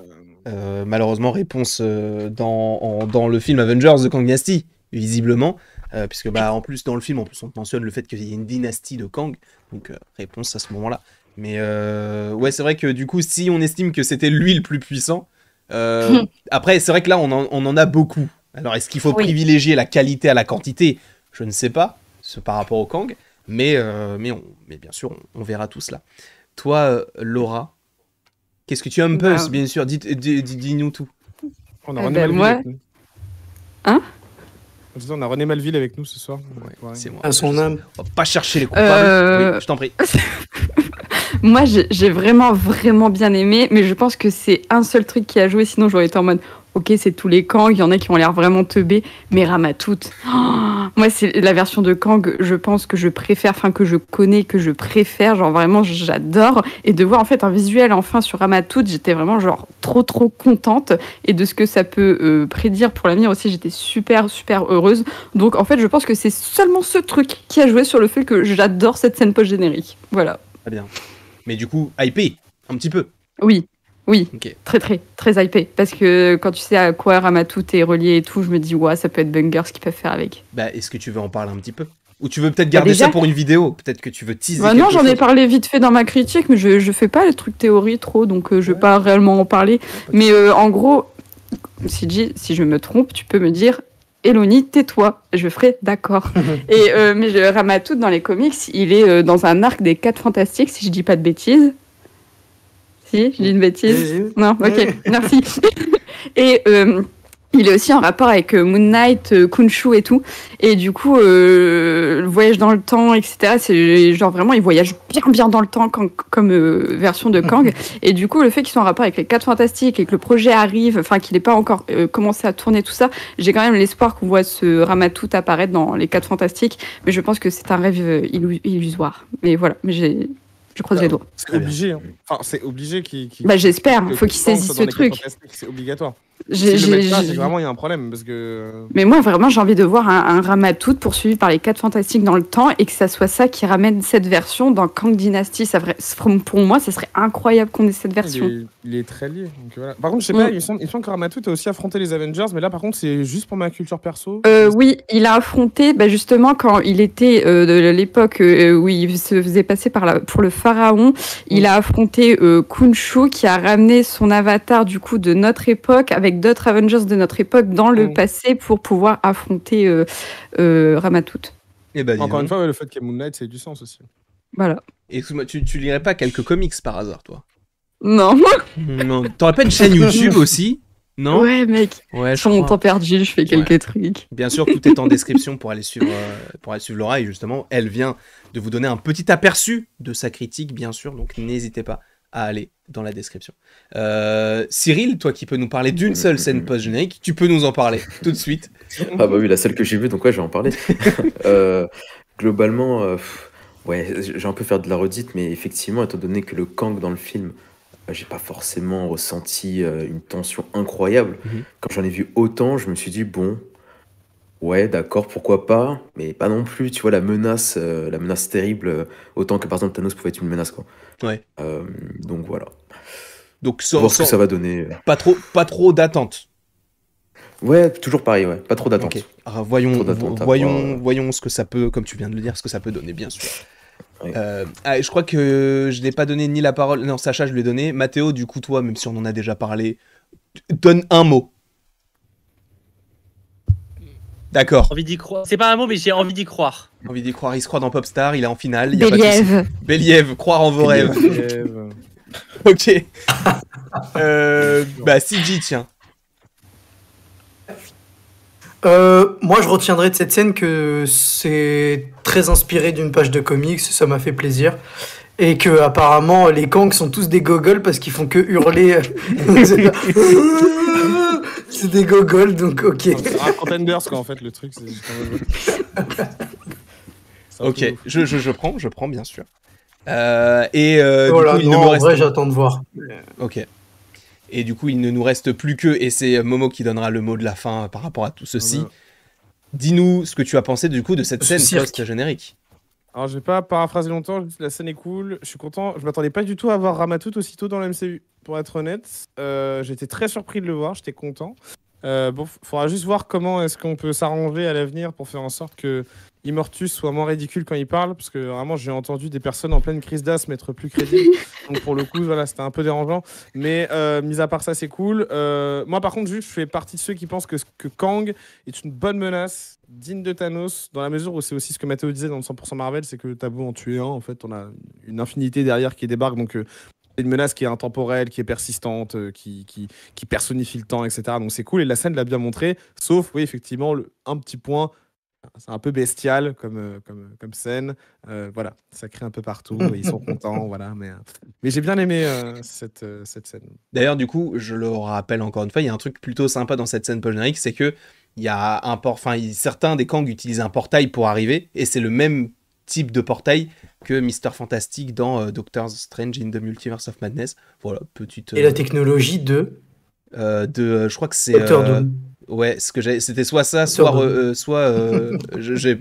euh, euh, malheureusement, réponse euh, dans, dans, le film Avengers de Kang Dynasty, visiblement. puisque bah, en plus dans le film en plus on mentionne le fait qu'il y ait une dynastie de Kang donc réponse à ce moment-là mais ouais c'est vrai que du coup si on estime que c'était lui le plus puissant après c'est vrai que là on en, a beaucoup alors est-ce qu'il faut privilégier la qualité à la quantité je ne sais pas ce par rapport au Kang mais, euh, mais bien sûr, on, verra tout cela. Toi, euh, Laura, qu'est-ce que tu un peu, ben, bien sûr euh, Dis-nous tout. On a eh René ben, Malville avec nous. Hein On a René Malville avec nous ce soir. C'est moi. À son âme. va pas chercher les coupables. je t'en prie. moi, j'ai vraiment, vraiment bien aimé, mais je pense que c'est un seul truc qui a joué, sinon j'aurais été en mode Ok, c'est tous les Kang, il y en a qui ont l'air vraiment teubés, mais Ramatoute. Oh, moi, c'est la version de Kang, je pense que je préfère, enfin que je connais, que je préfère, genre vraiment j'adore. Et de voir en fait un visuel enfin sur Ramatoute, j'étais vraiment genre trop trop contente. Et de ce que ça peut euh, prédire pour l'avenir aussi, j'étais super super heureuse. Donc en fait, je pense que c'est seulement ce truc qui a joué sur le fait que j'adore cette scène post-générique. Voilà. Très bien. Mais du coup, IP, un petit peu. Oui, oui, très très très hypé. Parce que quand tu sais à quoi Ramatout est relié et tout, je me dis, ouais, ça peut être Bungers ce qu'ils peuvent faire avec. Bah, est-ce que tu veux en parler un petit peu Ou tu veux peut-être bah, garder ça pour une vidéo Peut-être que tu veux teaser. Bah, non, j'en ai parlé vite fait dans ma critique, mais je, je fais pas le truc théorie trop, donc euh, je vais pas réellement en parler. Mais euh, en gros, si je me trompe, tu peux me dire, Eloni, tais-toi, je ferai d'accord. et euh, mais Ramatout, dans les comics, il est dans un arc des quatre fantastiques, si je dis pas de bêtises. Si, j'ai une bêtise. Non, ok, merci. Et euh, il est aussi en rapport avec euh, Moon Knight, euh, Kunshu et tout. Et du coup, le voyage dans le temps, etc. C'est genre vraiment, il voyage bien, bien dans le temps comme version de Kang. Mhm. Et du coup, le fait qu'ils soient en rapport avec les 4 Fantastiques et que le projet arrive, enfin qu'il n'ait pas encore commencé à tourner tout ça, j'ai quand même l'espoir qu'on voit ce Ramatout apparaître dans les 4 Fantastiques. Mais je pense que c'est un rêve illusoire. Mais voilà, mais j'ai je crois les doigts. C'est obligé. Hein. Enfin, c'est obligé qu'il. bah, j'espère. Il Faut qu'il saisisse ce truc. C'est obligatoire vraiment il y a un problème euh, Mais moi vraiment j'ai envie de voir un, un poursuivi par les 4 fantastiques dans le temps et que ça soit ça qui ramène cette version dans Kang Dynasty. Ça, pour moi, ça serait incroyable qu'on ait cette version. Il est, très lié. Par contre, je sais pas, mm. il semble, que Ramatout a aussi affronté les Avengers, mais là par contre c'est juste pour ma culture perso. Euh, oui, il a affronté bah, justement quand il était euh, de l'époque où il se faisait passer par pour le pharaon. Il mm. a affronté Kunshu qui a ramené son avatar du coup de notre époque avec d'autres Avengers de notre époque dans le mm. passé pour pouvoir affronter euh, euh Ramatut. Et eh ben, Encore une fois, le fait qu'il y ait Moonlight, Knight, c'est du sens aussi. Voilà. Excuse-moi, tu, tu lirais pas quelques comics par hasard, toi Non. non. T'aurais pas une chaîne YouTube aussi non Ouais, mec. Ouais, Sur mon temps perdu, je fais quelques trucs. Bien sûr, tout est en description pour aller suivre, euh, pour aller suivre Laura. Et justement, elle vient de vous donner un petit aperçu de sa critique, bien sûr. Donc, n'hésitez pas à aller dans la description. Euh, Cyril, toi qui peux nous parler d'une seule scène mm, mm, mm. post-générique, tu peux nous en parler tout de suite. ah bah oui, la seule que j'ai vue, donc ouais, je vais en parler. Euh, globalement, euh, ouais, j'ai un peu faire de la redite, mais effectivement, étant donné que le Kang dans le film, j'ai pas forcément ressenti une tension incroyable. Mhm. Quand j'en ai vu autant, je me suis dit, bon, Ouais, d'accord, pourquoi pas, mais pas non plus, tu vois, la menace, la menace terrible, autant que par exemple Thanos pouvait être une menace, quoi. Ouais. donc voilà. Donc voir ce que ça va donner. Euh. Pas trop, pas trop d'attente. Ouais, toujours pareil, ouais. Pas trop d'attente. Ah, voyons, voyons, voyons ce que ça peut, comme tu viens de le dire, ce que ça peut donner, bien sûr. Euh, ah, je crois que je n'ai pas donné ni la parole. Non, Sacha, je lui ai donné. Mathéo, du coup, toi, même si on en a déjà parlé, donne un mot. D'accord. Envie d'y croire. C'est pas un mot, mais j'ai envie d'y croire. Envie d'y croire. Il se croit dans Popstar. Il est en finale. Béliève. Croire en vos rêves. ok. euh, bah, CG, tiens. Euh, moi, je retiendrai de cette scène que c'est très inspiré d'une page de comics, ça m'a fait plaisir. Et que apparemment les Kangs sont tous des gogoles parce qu'ils font que hurler. c'est des gogoles, donc ok. C'est un contenders quoi en fait le truc. ok, je, je prends, je prends bien sûr. Euh, et euh, du oh coup, il ne j'attends de voir. Euh, ok. Et du coup, il ne nous reste plus que, et c'est Momo qui donnera le mot de la fin par rapport à tout ceci. Dis-nous ce que tu as pensé du coup de cette scène post-générique. Alors, je vais pas paraphraser longtemps, la scène est cool, je suis content. Je m'attendais pas du tout à voir Ramatout aussitôt dans la MCU, pour être honnête. j'étais très surpris de le voir, j'étais content. Euh, bon, faudra juste voir comment est-ce qu'on peut s'arranger à l'avenir pour faire en sorte que Immortus soit moins ridicule quand il parle, parce que vraiment j'ai entendu des personnes en pleine crise d'asthme être plus crédibles. Donc pour le coup, voilà, c'était un peu dérangeant. Mais euh, mis à part ça, c'est cool. Euh, moi par contre, je fais partie de ceux qui pensent que, que Kang est une bonne menace, digne de Thanos, dans la mesure où c'est aussi ce que Matteo disait dans le 100% Marvel, c'est que tabou en tuer un, en fait, on a une infinité derrière qui débarque. Donc euh, c'est une menace qui est intemporelle, qui est persistante, qui, qui, personnifie le temps, etc. Donc c'est cool et la scène l'a bien montré, sauf, oui, effectivement, un petit point, c'est un peu bestial comme, euh, euh, comme, scène. Euh, voilà, ça crée un peu partout, ils sont contents, voilà. Mais, j'ai bien aimé cette, scène. D'ailleurs, du coup, je le rappelle encore une fois, il y a un truc plutôt sympa dans cette scène polonaïque, c'est que il y a un enfin, certains des Kang utilisent un portail pour arriver, et c'est le même type de portail que Mister Fantastic dans Doctor Strange in the Multiverse of Madness. Voilà, petite. Et la technologie de. de, je crois que c'est. Ouais, ce que c'était soit ça, soit, euh, euh, soit. Euh, j'ai,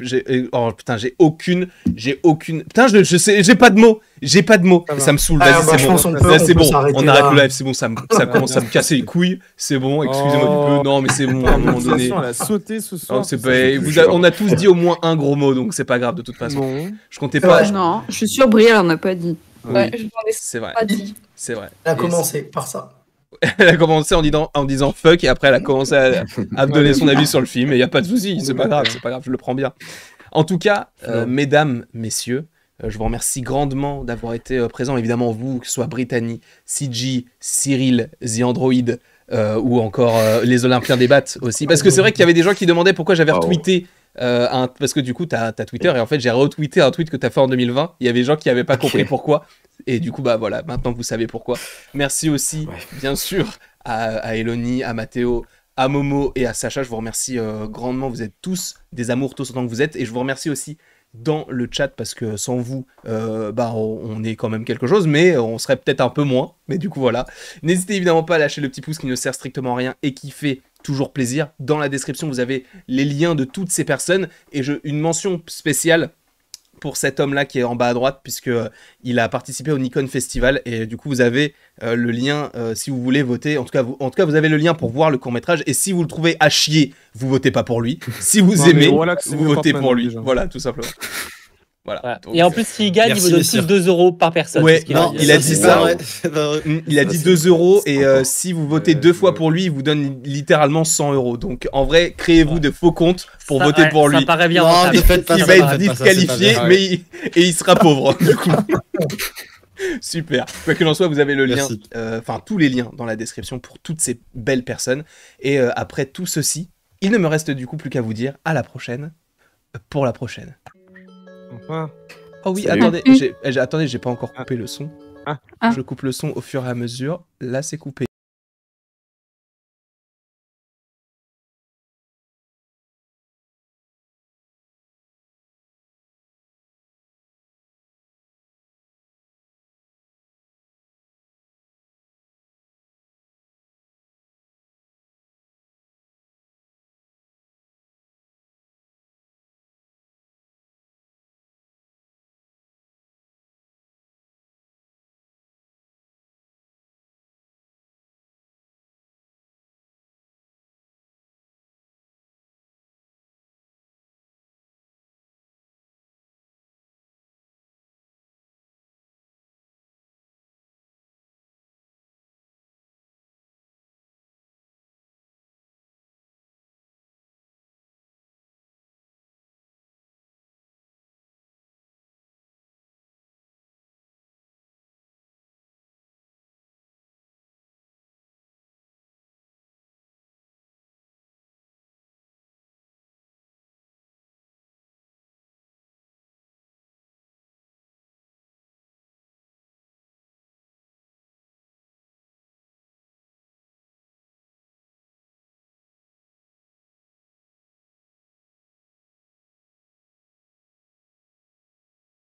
oh putain, j'ai aucune, j'ai aucune. Putain, je, je sais, j'ai pas de mots, j'ai pas de mots. Ça, me saoule. vas c'est bon. On, arrête le live, c'est bon. Ça, ça commence à me casser les couilles. C'est bon. Excusez-moi un du peu. Oh. Non, mais c'est bon. À un moment donné. On a ce soir. on a tous dit au moins un gros mot, donc c'est pas grave de toute façon. Je comptais pas. Non, je suis sûr, Brielle on a pas dit. Oui, c'est vrai. C'est vrai. a commencé par ça elle a commencé en disant, en disant fuck et après elle a commencé à, me donner son avis sur le film et il n'y a pas de souci, c'est pas grave, c'est pas grave, je le prends bien. En tout cas, euh, mesdames, messieurs, euh, je vous remercie grandement d'avoir été euh, présents. Évidemment, vous, que ce soit Brittany, CG, Cyril, The Android ou encore les Olympiens débattent aussi. Parce que c'est vrai qu'il y avait des gens qui demandaient pourquoi j'avais retweeté euh, parce que du coup, tu as, Twitter, et en fait, j'ai retweeté un tweet que tu fait en 2020. Il y avait des gens qui n'avaient pas compris pourquoi. Et du coup, bah voilà, maintenant vous savez pourquoi. Merci aussi, bien sûr, à, à à Matteo, à Momo et à Sacha. Je vous remercie euh, grandement. Vous êtes tous des amours, tous autant que vous êtes. Et je vous remercie aussi dans le chat parce que sans vous, euh, bah, on est quand même quelque chose, mais on serait peut-être un peu moins. Mais du coup, voilà. N'hésitez évidemment pas à lâcher le petit pouce qui ne sert strictement rien et qui fait toujours plaisir. Dans la description, vous avez les liens de toutes ces personnes. Et je, une mention spéciale pour cet homme-là qui est en bas à droite, puisque euh, il a participé au Nikon Festival. Et du coup, vous avez euh, le lien euh, si vous voulez voter. En tout, cas, vous, avez le lien pour voir le court-métrage. Et si vous le trouvez à chier, vous votez pas pour lui. Si vous aimez, vous votez pour lui. Voilà, tout simplement et en plus, euh, s'il gagne, il vous donne plus 2 euros par personne. Ouais, il, non, a, il a dit ça. Il a bah, dit 2 euros et euh, si vous votez deux fois pour lui, il vous donne littéralement 100 euros. Donc en vrai, créez-vous de faux comptes pour voter pour ça lui. Paraît bien il, va être disqualifié et il sera pauvre. Super. Quoi qu'il soit, vous avez le lien, euh, enfin tous les liens dans la description pour toutes ces belles personnes. Et après tout ceci, il ne me reste du coup plus qu'à vous dire à la prochaine pour la prochaine. Oh oui, attendez, mmh. j'ai, eh, j'ai pas encore ah. coupé le son. Je coupe le son au fur et à mesure. Là, c'est coupé.